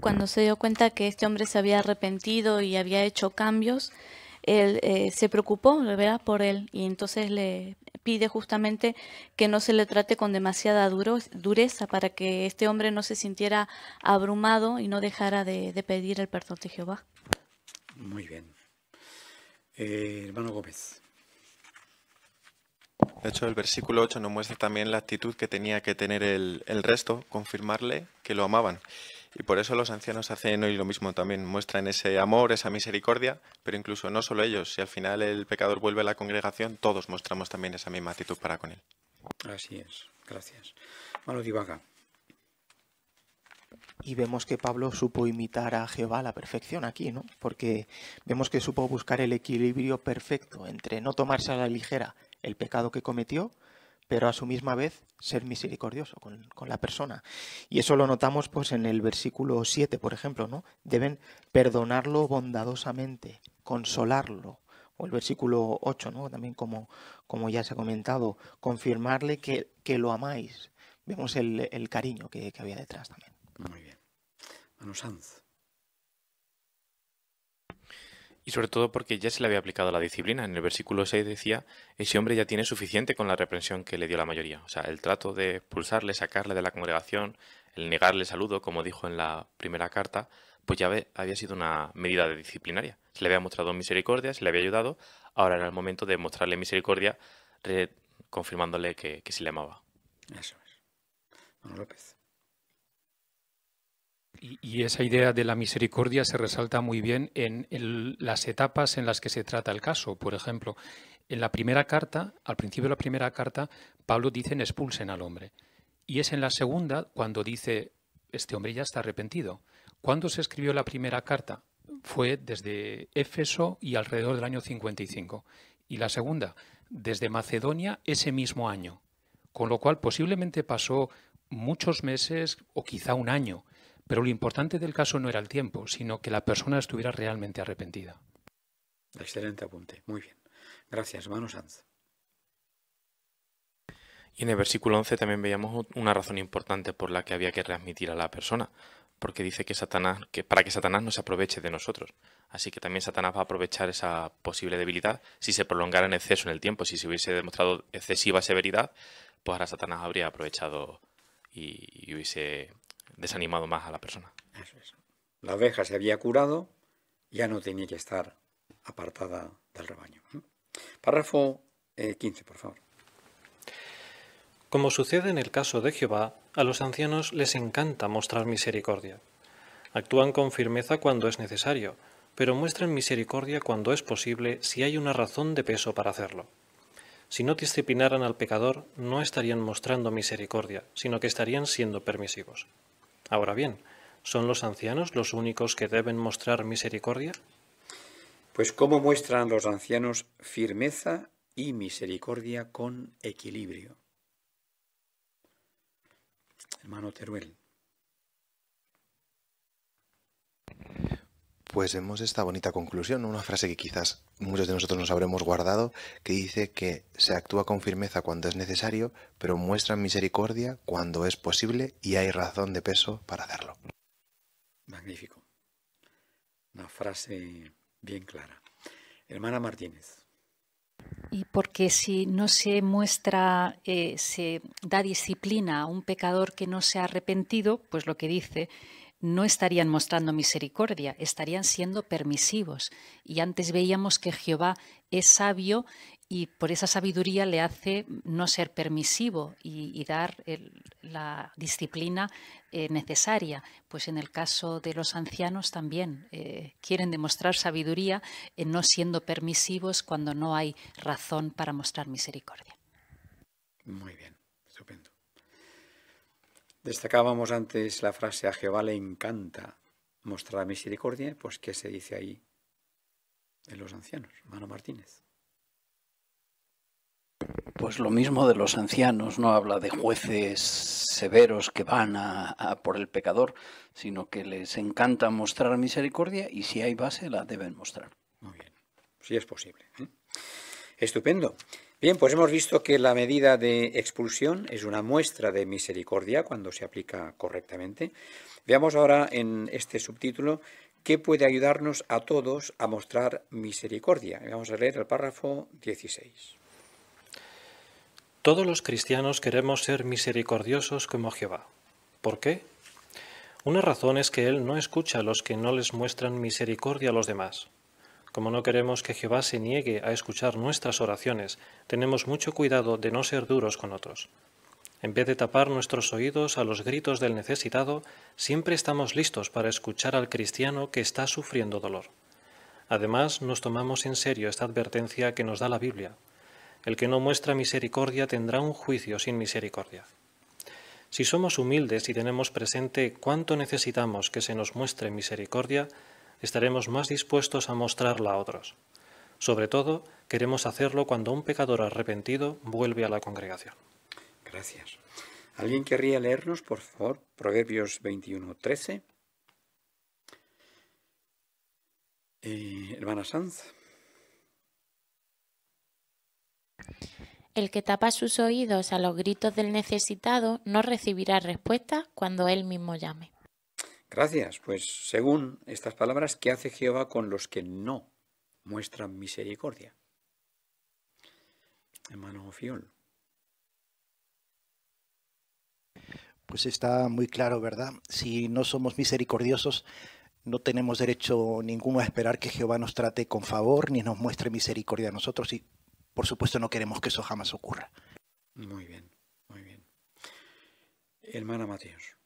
Cuando se dio cuenta que este hombre se había arrepentido y había hecho cambios, él eh, se preocupó, ¿verdad? Por él y entonces le pide justamente que no se le trate con demasiada dureza para que este hombre no se sintiera abrumado y no dejara de, pedir el perdón de Jehová. Muy bien. Eh, hermano Gómez. De hecho, el versículo 8 nos muestra también la actitud que tenía que tener el resto, confirmarle que lo amaban. Y por eso los ancianos hacen hoy lo mismo también, muestran ese amor, esa misericordia, pero incluso no solo ellos, si al final el pecador vuelve a la congregación, todos mostramos también esa misma actitud para con él. Así es, gracias. Malo divaga. Y vemos que Pablo supo imitar a Jehová a la perfección aquí, ¿no? Porque vemos que supo buscar el equilibrio perfecto entre no tomarse a la ligera el pecado que cometió, pero a su misma vez ser misericordioso con, la persona. Y eso lo notamos pues en el versículo 7, por ejemplo, ¿no? Deben perdonarlo bondadosamente, consolarlo. O el versículo 8, ¿no? También como, como ya se ha comentado, confirmarle que, lo amáis. Vemos el, cariño que, que, había detrás también. Muy bien. Manu Sanz. Y sobre todo porque ya se le había aplicado la disciplina. En el versículo 6 decía, ese hombre ya tiene suficiente con la reprensión que le dio la mayoría. O sea, el trato de expulsarle, sacarle de la congregación, el negarle saludo, como dijo en la primera carta, pues ya había sido una medida de disciplinaria. Se le había mostrado misericordia, se le había ayudado, ahora era el momento de mostrarle misericordia, confirmándole que, que se le amaba. Eso es. López. Y, esa idea de la misericordia se resalta muy bien en las etapas en las que se trata el caso. Por ejemplo, en la primera carta, al principio de la primera carta, Pablo dice expulsen al hombre. Y es en la segunda cuando dice, este hombre ya está arrepentido. ¿Cuándo se escribió la primera carta? Fue desde Éfeso y alrededor del año 55. Y la segunda, desde Macedonia ese mismo año. Con lo cual posiblemente pasó muchos meses o quizá un año pero lo importante del caso no era el tiempo, sino que la persona estuviera realmente arrepentida. Excelente apunte, muy bien. Gracias, Manu Sanz. Y en el versículo 11 también veíamos una razón importante por la que había que readmitir a la persona, porque dice que Satanás, que para que Satanás no se aproveche de nosotros. Así que también Satanás va a aprovechar esa posible debilidad si se prolongara en exceso en el tiempo, si se hubiese demostrado excesiva severidad, pues ahora Satanás habría aprovechado y, y hubiese desanimado más a la persona. La oveja se había curado, ya no tenía que estar apartada del rebaño. Párrafo 15, eh, por favor. Como sucede en el caso de Jehová, a los ancianos les encanta mostrar misericordia. Actúan con firmeza cuando es necesario, pero muestran misericordia cuando es posible si hay una razón de peso para hacerlo. Si no disciplinaran al pecador, no estarían mostrando misericordia, sino que estarían siendo permisivos. Ahora bien, ¿son los ancianos los únicos que deben mostrar misericordia? Pues ¿cómo muestran los ancianos firmeza y misericordia con equilibrio? Hermano Teruel. Pues vemos esta bonita conclusión, una frase que quizás muchos de nosotros nos habremos guardado, que dice que se actúa con firmeza cuando es necesario, pero muestra misericordia cuando es posible y hay razón de peso para hacerlo. Magnífico. Una frase bien clara. Hermana Martínez. Y porque si no se muestra, eh, se da disciplina a un pecador que no se ha arrepentido, pues lo que dice no estarían mostrando misericordia, estarían siendo permisivos. Y antes veíamos que Jehová es sabio y por esa sabiduría le hace no ser permisivo y, dar la disciplina eh, necesaria. Pues en el caso de los ancianos también eh, quieren demostrar sabiduría en eh, no siendo permisivos cuando no hay razón para mostrar misericordia. Muy bien. Destacábamos antes la frase a Jehová le encanta mostrar misericordia, pues ¿qué se dice ahí en los ancianos, hermano Martínez? Pues lo mismo de los ancianos, no habla de jueces severos que van a, por el pecador, sino que les encanta mostrar misericordia y si hay base la deben mostrar. Muy bien, si es posible. ¿eh? Estupendo. Bien, pues hemos visto que la medida de expulsión es una muestra de misericordia cuando se aplica correctamente. Veamos ahora en este subtítulo qué puede ayudarnos a todos a mostrar misericordia. Vamos a leer el párrafo 16. Todos los cristianos queremos ser misericordiosos como Jehová. ¿Por qué? Una razón es que Él no escucha a los que no les muestran misericordia a los demás. Como no queremos que Jehová se niegue a escuchar nuestras oraciones, tenemos mucho cuidado de no ser duros con otros. En vez de tapar nuestros oídos a los gritos del necesitado, siempre estamos listos para escuchar al cristiano que está sufriendo dolor. Además, nos tomamos en serio esta advertencia que nos da la Biblia. El que no muestra misericordia tendrá un juicio sin misericordia. Si somos humildes y tenemos presente cuánto necesitamos que se nos muestre misericordia, estaremos más dispuestos a mostrarla a otros. Sobre todo, queremos hacerlo cuando un pecador arrepentido vuelve a la congregación. Gracias. ¿Alguien querría leernos, por favor, Proverbios 21, 13? Eh, hermana Sanz. El que tapa sus oídos a los gritos del necesitado no recibirá respuesta cuando él mismo llame. Gracias, pues según estas palabras, ¿qué hace Jehová con los que no muestran misericordia? Hermano Fiol. Pues está muy claro, ¿verdad? Si no somos misericordiosos, no tenemos derecho ninguno a esperar que Jehová nos trate con favor ni nos muestre misericordia a nosotros y por supuesto no queremos que eso jamás ocurra. Muy bien, muy bien. Hermana Mateos.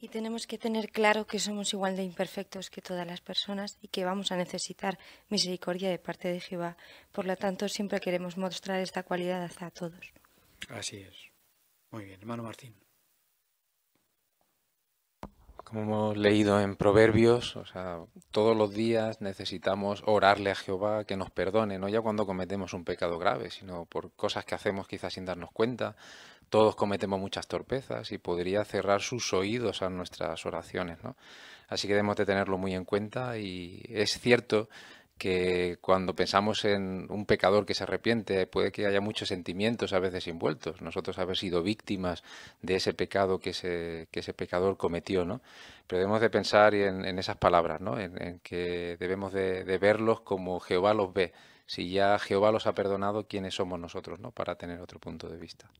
Y tenemos que tener claro que somos igual de imperfectos que todas las personas y que vamos a necesitar misericordia de parte de Jehová. Por lo tanto, siempre queremos mostrar esta cualidad hacia todos. Así es. Muy bien, hermano Martín. Como hemos leído en Proverbios, todos los días necesitamos orarle a Jehová que nos perdone, no ya cuando cometemos un pecado grave, sino por cosas que hacemos quizás sin darnos cuenta, todos cometemos muchas torpezas y podría cerrar sus oídos a nuestras oraciones. Así que debemos de tenerlo muy en cuenta y es cierto que cuando pensamos en un pecador que se arrepiente, puede que haya muchos sentimientos a veces envueltos. Nosotros haber sido víctimas de ese pecado que ese, pecador cometió, ¿no? Pero debemos de pensar en, esas palabras, ¿no? En, que debemos de, verlos como Jehová los ve. Si ya Jehová los ha perdonado, ¿quiénes somos nosotros, no? Para tener otro punto de vista.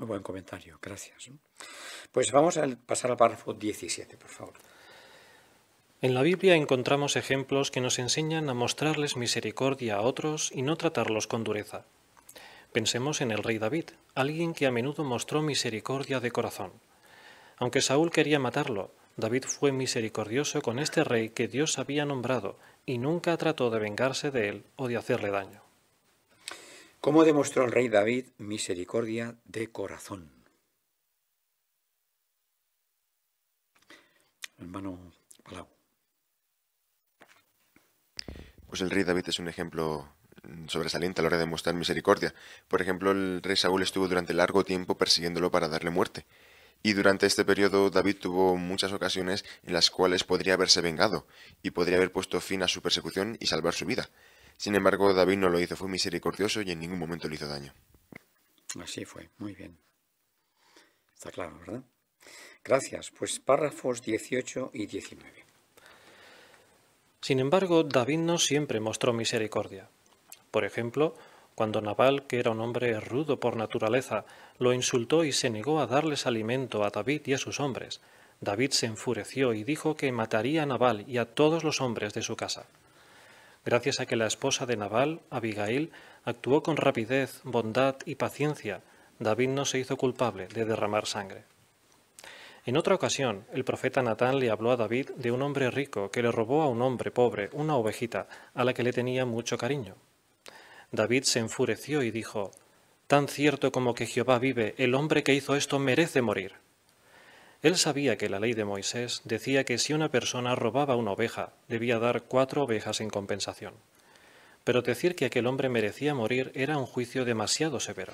Un buen comentario, gracias. Pues vamos a pasar al párrafo 17, por favor. En la Biblia encontramos ejemplos que nos enseñan a mostrarles misericordia a otros y no tratarlos con dureza. Pensemos en el rey David, alguien que a menudo mostró misericordia de corazón. Aunque Saúl quería matarlo, David fue misericordioso con este rey que Dios había nombrado y nunca trató de vengarse de él o de hacerle daño. ¿Cómo demostró el rey David misericordia de corazón? Hermano Palau. Pues el rey David es un ejemplo sobresaliente a la hora de mostrar misericordia. Por ejemplo, el rey Saúl estuvo durante largo tiempo persiguiéndolo para darle muerte. Y durante este periodo David tuvo muchas ocasiones en las cuales podría haberse vengado y podría haber puesto fin a su persecución y salvar su vida. Sin embargo, David no lo hizo, fue misericordioso y en ningún momento le hizo daño. Así fue, muy bien. Está claro, ¿verdad? Gracias. Pues párrafos 18 y 19. Sin embargo, David no siempre mostró misericordia. Por ejemplo, cuando Nabal, que era un hombre rudo por naturaleza, lo insultó y se negó a darles alimento a David y a sus hombres, David se enfureció y dijo que mataría a Nabal y a todos los hombres de su casa gracias a que la esposa de Nabal, Abigail, actuó con rapidez, bondad y paciencia, David no se hizo culpable de derramar sangre. En otra ocasión, el profeta Natán le habló a David de un hombre rico que le robó a un hombre pobre una ovejita a la que le tenía mucho cariño. David se enfureció y dijo, Tan cierto como que Jehová vive, el hombre que hizo esto merece morir. Él sabía que la ley de Moisés decía que si una persona robaba una oveja, debía dar cuatro ovejas en compensación. Pero decir que aquel hombre merecía morir era un juicio demasiado severo.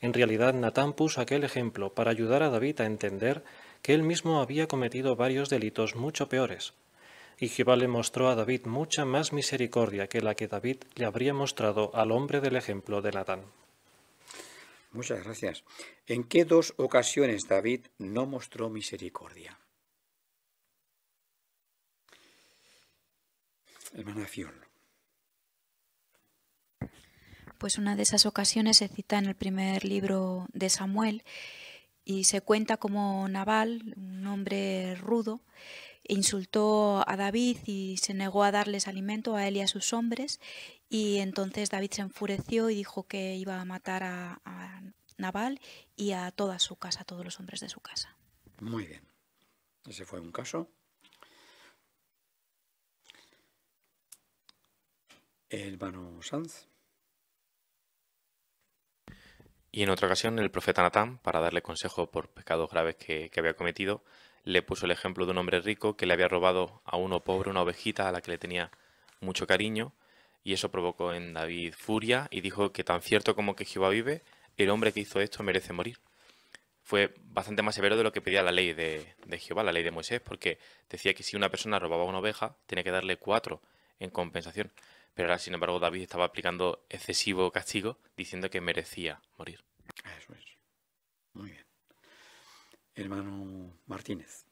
En realidad, Natán puso aquel ejemplo para ayudar a David a entender que él mismo había cometido varios delitos mucho peores. Y Jehová le mostró a David mucha más misericordia que la que David le habría mostrado al hombre del ejemplo de Natán. Muchas gracias. ¿En qué dos ocasiones David no mostró misericordia? Hermana Pues una de esas ocasiones se cita en el primer libro de Samuel y se cuenta como Naval, un hombre rudo, insultó a David y se negó a darles alimento a él y a sus hombres. Y entonces David se enfureció y dijo que iba a matar a, Naval y a toda su casa, a todos los hombres de su casa. Muy bien. Ese fue un caso. hermano Sanz. Y en otra ocasión el profeta Natán, para darle consejo por pecados graves que había cometido, le puso el ejemplo de un hombre rico que le había robado a uno pobre una ovejita a la que le tenía mucho cariño, y eso provocó en David furia y dijo que tan cierto como que Jehová vive, el hombre que hizo esto merece morir. Fue bastante más severo de lo que pedía la ley de, Jehová, la ley de Moisés, porque decía que si una persona robaba una oveja, tenía que darle cuatro en compensación. Pero ahora, sin embargo, David estaba aplicando excesivo castigo, diciendo que merecía morir. Eso es. Muy bien hermano Martínez.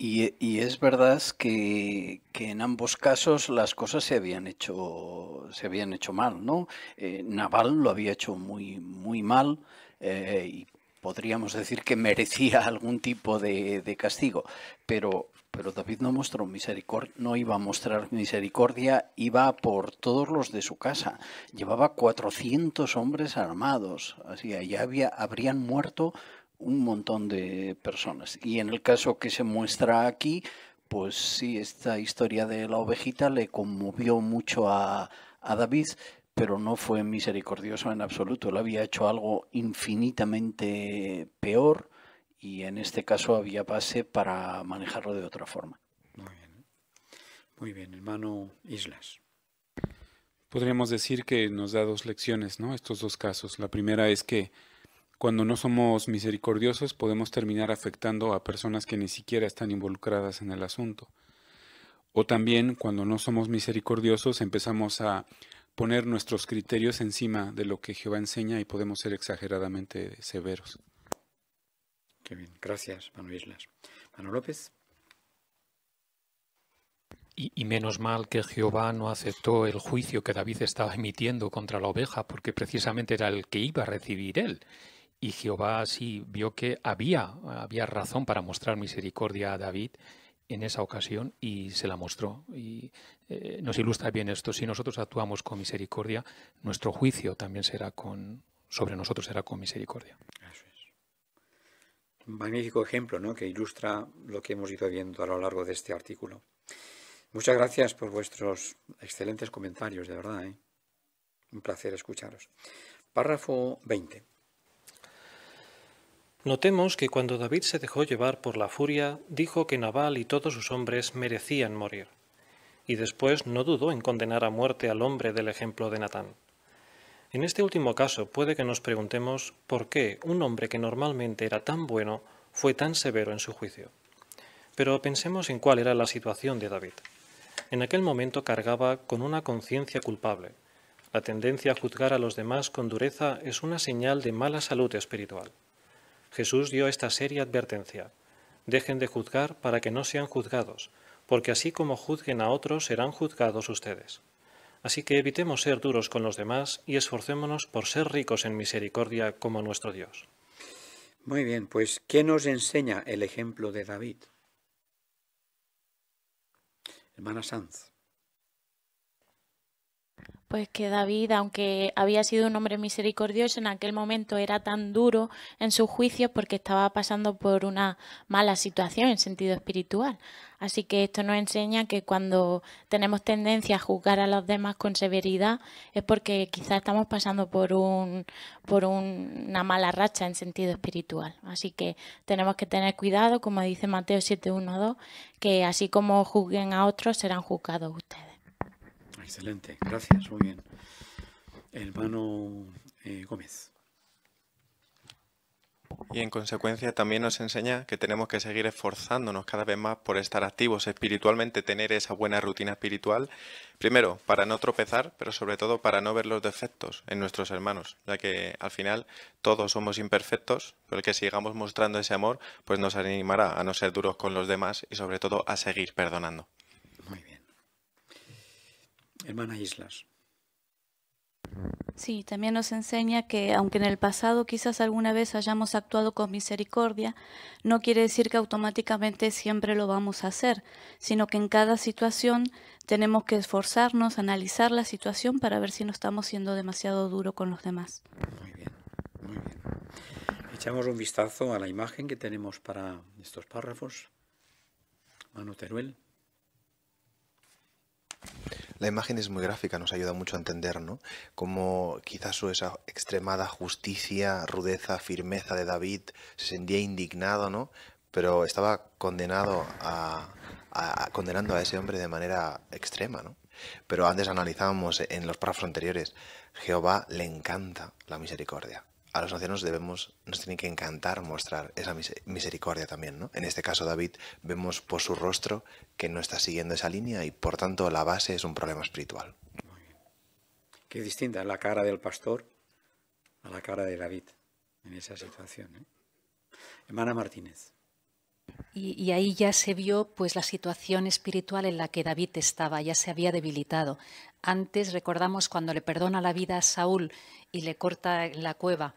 Y, es verdad que, en ambos casos las cosas se habían hecho, se habían hecho mal, ¿no? Eh, Naval lo había hecho muy, muy mal eh, y podríamos decir que merecía algún tipo de, de castigo, pero pero David no mostró misericordia, no iba a mostrar misericordia, iba por todos los de su casa. Llevaba 400 hombres armados, así allá había, habrían muerto un montón de personas. Y en el caso que se muestra aquí, pues sí, esta historia de la ovejita le conmovió mucho a, a David, pero no fue misericordioso en absoluto. Él había hecho algo infinitamente peor y en este caso había base para manejarlo de otra forma. Muy bien, muy bien, hermano Islas. Podríamos decir que nos da dos lecciones, ¿no? Estos dos casos. La primera es que cuando no somos misericordiosos podemos terminar afectando a personas que ni siquiera están involucradas en el asunto. O también cuando no somos misericordiosos empezamos a poner nuestros criterios encima de lo que Jehová enseña y podemos ser exageradamente severos bien, gracias, Manu Islas. Manu López. Y, menos mal que Jehová no aceptó el juicio que David estaba emitiendo contra la oveja, porque precisamente era el que iba a recibir él. Y Jehová sí vio que había, había razón para mostrar misericordia a David en esa ocasión y se la mostró. Y eh, nos ilustra bien esto. Si nosotros actuamos con misericordia, nuestro juicio también será con, sobre nosotros será con misericordia magnífico ejemplo ¿no? que ilustra lo que hemos ido viendo a lo largo de este artículo. Muchas gracias por vuestros excelentes comentarios, de verdad. ¿eh? Un placer escucharos. Párrafo 20. Notemos que cuando David se dejó llevar por la furia, dijo que Nabal y todos sus hombres merecían morir, y después no dudó en condenar a muerte al hombre del ejemplo de Natán. En este último caso puede que nos preguntemos por qué un hombre que normalmente era tan bueno fue tan severo en su juicio. Pero pensemos en cuál era la situación de David. En aquel momento cargaba con una conciencia culpable. La tendencia a juzgar a los demás con dureza es una señal de mala salud espiritual. Jesús dio esta seria advertencia. Dejen de juzgar para que no sean juzgados, porque así como juzguen a otros serán juzgados ustedes. Así que evitemos ser duros con los demás y esforcémonos por ser ricos en misericordia como nuestro Dios. Muy bien, pues ¿qué nos enseña el ejemplo de David? Hermana Sanz. Pues que David, aunque había sido un hombre misericordioso, en aquel momento era tan duro en su juicio porque estaba pasando por una mala situación en sentido espiritual. Así que esto nos enseña que cuando tenemos tendencia a juzgar a los demás con severidad es porque quizás estamos pasando por, un, por una mala racha en sentido espiritual. Así que tenemos que tener cuidado, como dice Mateo 7.1.2, que así como juzguen a otros serán juzgados ustedes excelente, gracias, muy bien. Hermano eh, Gómez. Y en consecuencia también nos enseña que tenemos que seguir esforzándonos cada vez más por estar activos espiritualmente, tener esa buena rutina espiritual, primero para no tropezar, pero sobre todo para no ver los defectos en nuestros hermanos, ya que al final todos somos imperfectos, pero el que sigamos mostrando ese amor pues nos animará a no ser duros con los demás y sobre todo a seguir perdonando. Hermana Islas. Sí, también nos enseña que aunque en el pasado quizás alguna vez hayamos actuado con misericordia, no quiere decir que automáticamente siempre lo vamos a hacer, sino que en cada situación tenemos que esforzarnos, analizar la situación para ver si no estamos siendo demasiado duro con los demás. Muy bien, muy bien. Echamos un vistazo a la imagen que tenemos para estos párrafos. Mano Teruel. La imagen es muy gráfica, nos ayuda mucho a entender, ¿no? Cómo quizás su esa extremada justicia, rudeza, firmeza de David se sentía indignado, ¿no? Pero estaba condenado a, condenando a ese hombre de manera extrema, ¿no? Pero antes analizábamos en los párrafos anteriores, Jehová le encanta la misericordia a los ancianos debemos, nos tiene que encantar mostrar esa misericordia también. ¿no? En este caso, David, vemos por su rostro que no está siguiendo esa línea y por tanto la base es un problema espiritual. Qué distinta la cara del pastor a la cara de David en esa situación. ¿eh? Hermana Martínez. Y, ahí ya se vio pues la situación espiritual en la que David estaba, ya se había debilitado. Antes recordamos cuando le perdona la vida a Saúl y le corta la cueva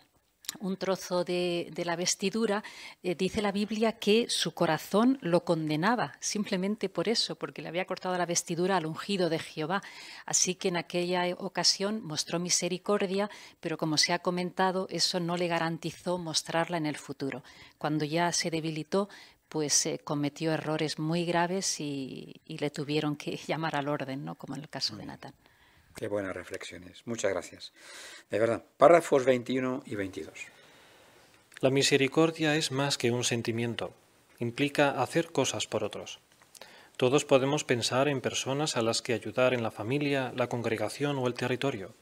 un trozo de, la vestidura, eh, dice la Biblia que su corazón lo condenaba, simplemente por eso, porque le había cortado la vestidura al ungido de Jehová. Así que en aquella ocasión mostró misericordia, pero como se ha comentado, eso no le garantizó mostrarla en el futuro. Cuando ya se debilitó, pues eh, cometió errores muy graves y, le tuvieron que llamar al orden, ¿no? como en el caso de Natán. Qué buenas reflexiones. Muchas gracias. De verdad, párrafos 21 y 22. La misericordia es más que un sentimiento. Implica hacer cosas por otros. Todos podemos pensar en personas a las que ayudar en la familia, la congregación o el territorio.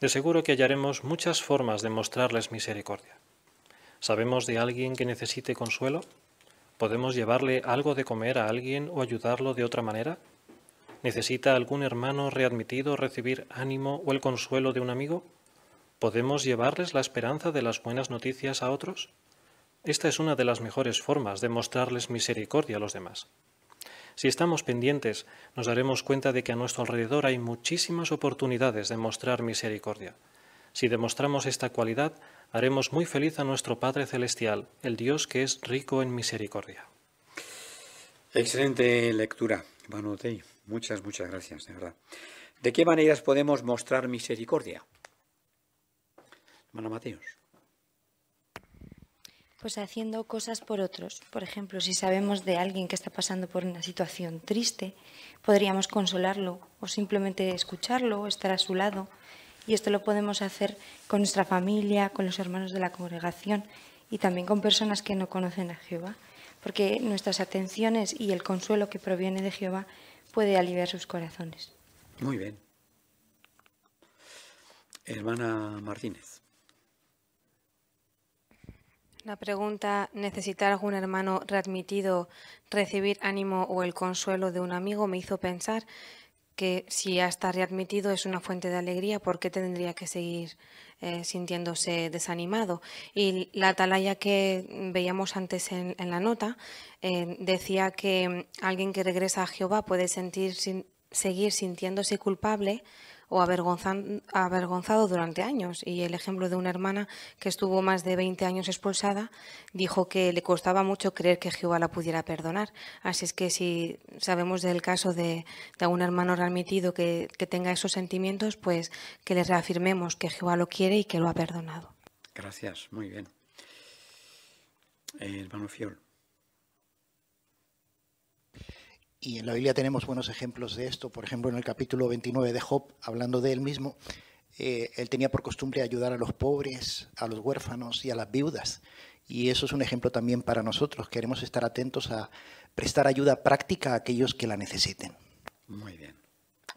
De seguro que hallaremos muchas formas de mostrarles misericordia. ¿Sabemos de alguien que necesite consuelo? ¿Podemos llevarle algo de comer a alguien o ayudarlo de otra manera? ¿Necesita algún hermano readmitido recibir ánimo o el consuelo de un amigo? ¿Podemos llevarles la esperanza de las buenas noticias a otros? Esta es una de las mejores formas de mostrarles misericordia a los demás. Si estamos pendientes, nos daremos cuenta de que a nuestro alrededor hay muchísimas oportunidades de mostrar misericordia. Si demostramos esta cualidad, haremos muy feliz a nuestro Padre Celestial, el Dios que es rico en misericordia. Excelente lectura, Manotei. Muchas, muchas gracias, de verdad. ¿De qué maneras podemos mostrar misericordia? Hermano Mateos. Pues haciendo cosas por otros. Por ejemplo, si sabemos de alguien que está pasando por una situación triste, podríamos consolarlo o simplemente escucharlo o estar a su lado. Y esto lo podemos hacer con nuestra familia, con los hermanos de la congregación y también con personas que no conocen a Jehová, porque nuestras atenciones y el consuelo que proviene de Jehová puede aliviar sus corazones. Muy bien. Hermana Martínez. La pregunta, ¿necesitar algún hermano readmitido, recibir ánimo o el consuelo de un amigo? me hizo pensar que si ya está readmitido es una fuente de alegría, ¿por qué tendría que seguir eh, sintiéndose desanimado. Y la atalaya que veíamos antes en, la nota eh, decía que mm, alguien que regresa a Jehová puede sentir, seguir sintiéndose culpable o avergonzado durante años. Y el ejemplo de una hermana que estuvo más de 20 años expulsada dijo que le costaba mucho creer que Jehová la pudiera perdonar. Así es que si sabemos del caso de, de algún hermano remitido que, tenga esos sentimientos, pues que le reafirmemos que Jehová lo quiere y que lo ha perdonado. Gracias, muy bien. Eh, hermano Fiol. Y en la Biblia tenemos buenos ejemplos de esto. Por ejemplo, en el capítulo 29 de Job, hablando de él mismo, eh, él tenía por costumbre ayudar a los pobres, a los huérfanos y a las viudas. Y eso es un ejemplo también para nosotros. Queremos estar atentos a prestar ayuda práctica a aquellos que la necesiten. Muy bien.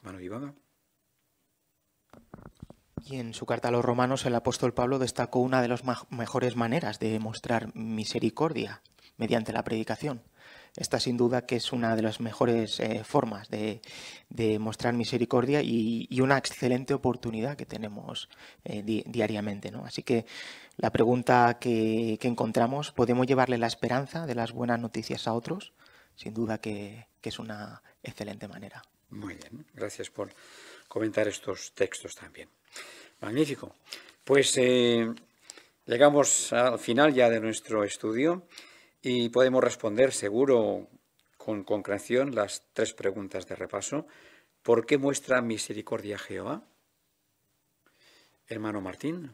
Manu Ivana. Y en su carta a los romanos el apóstol Pablo destacó una de las mejores maneras de mostrar misericordia mediante la predicación esta sin duda que es una de las mejores eh, formas de, mostrar misericordia y, una excelente oportunidad que tenemos eh, diariamente. ¿no? Así que la pregunta que, encontramos, ¿podemos llevarle la esperanza de las buenas noticias a otros? Sin duda que, es una excelente manera. Muy bien, gracias por comentar estos textos también. Magnífico. Pues eh, llegamos al final ya de nuestro estudio y podemos responder seguro con concreción las tres preguntas de repaso. ¿Por qué muestra misericordia Jehová? Hermano Martín.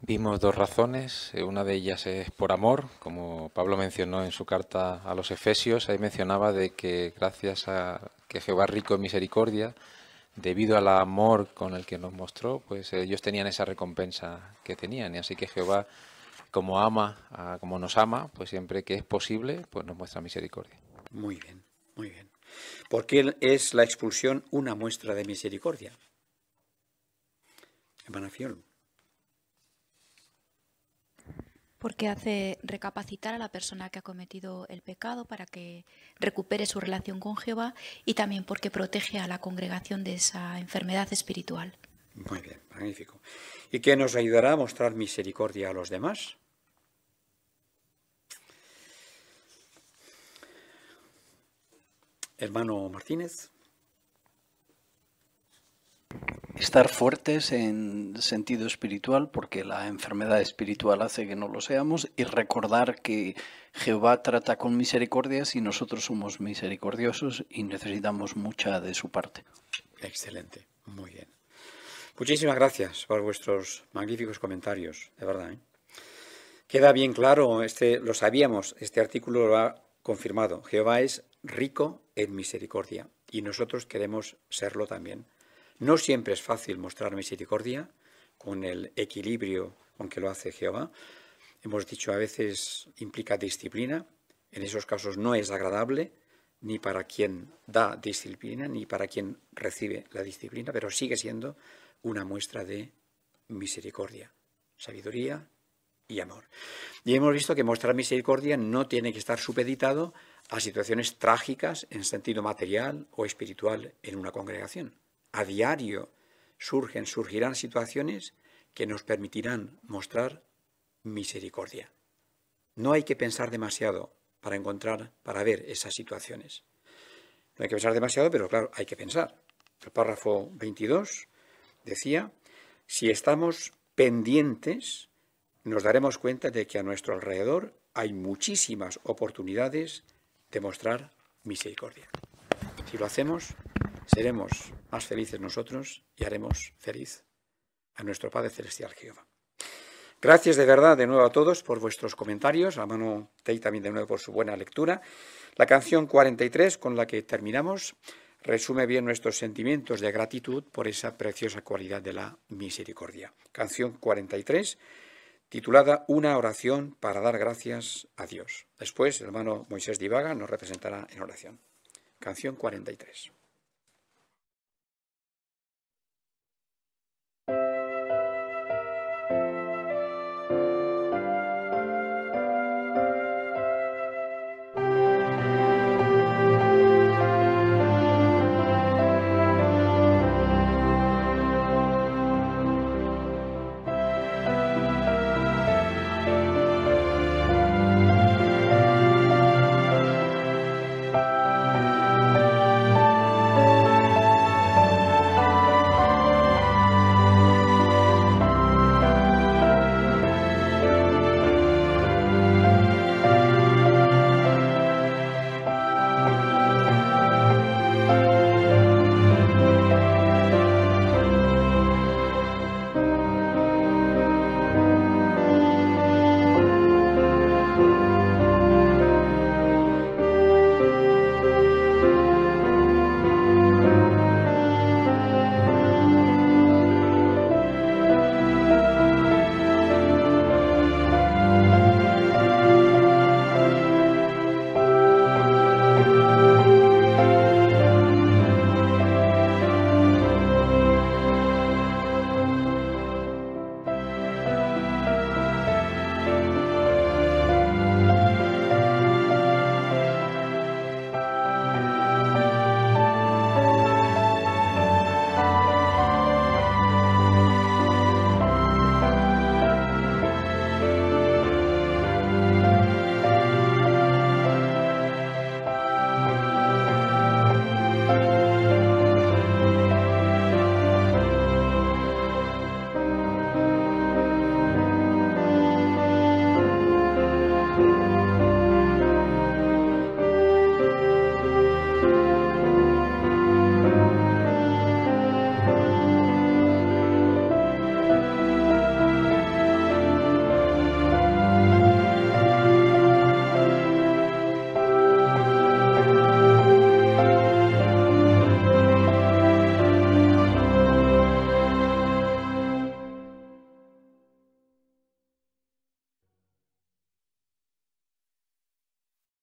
Vimos dos razones. Eh, una de ellas es por amor, como Pablo mencionó en su carta a los Efesios. Ahí mencionaba de que gracias a que Jehová es rico en misericordia, debido al amor con el que nos mostró, pues ellos tenían esa recompensa que tenían. Y así que Jehová como ama, como nos ama, pues siempre que es posible, pues nos muestra misericordia. Muy bien, muy bien. Porque es la expulsión una muestra de misericordia. Porque hace recapacitar a la persona que ha cometido el pecado para que recupere su relación con Jehová y también porque protege a la congregación de esa enfermedad espiritual. Muy bien, magnífico. ¿Y qué nos ayudará a mostrar misericordia a los demás? Hermano Martínez. Estar fuertes en sentido espiritual, porque la enfermedad espiritual hace que no lo seamos, y recordar que Jehová trata con misericordia si nosotros somos misericordiosos y necesitamos mucha de su parte. Excelente, muy bien. Muchísimas gracias por vuestros magníficos comentarios, de verdad. ¿eh? Queda bien claro, este, lo sabíamos, este artículo lo ha confirmado. Jehová es rico en misericordia y nosotros queremos serlo también. No siempre es fácil mostrar misericordia con el equilibrio con que lo hace Jehová. Hemos dicho a veces implica disciplina, en esos casos no es agradable ni para quien da disciplina ni para quien recibe la disciplina, pero sigue siendo una muestra de misericordia, sabiduría y amor. Y hemos visto que mostrar misericordia no tiene que estar supeditado a situaciones trágicas en sentido material o espiritual en una congregación. A diario surgen, surgirán situaciones que nos permitirán mostrar misericordia. No hay que pensar demasiado para encontrar, para ver esas situaciones. No hay que pensar demasiado, pero claro, hay que pensar. El párrafo 22 decía, si estamos pendientes, nos daremos cuenta de que a nuestro alrededor hay muchísimas oportunidades de mostrar misericordia. Si lo hacemos, seremos más felices nosotros y haremos feliz a nuestro Padre Celestial Jehová. Gracias de verdad de nuevo a todos por vuestros comentarios, a mano Tei también de nuevo por su buena lectura. La canción 43 con la que terminamos resume bien nuestros sentimientos de gratitud por esa preciosa cualidad de la misericordia. Canción 43, titulada Una oración para dar gracias a Dios. Después, el hermano Moisés Divaga nos representará en oración. Canción 43.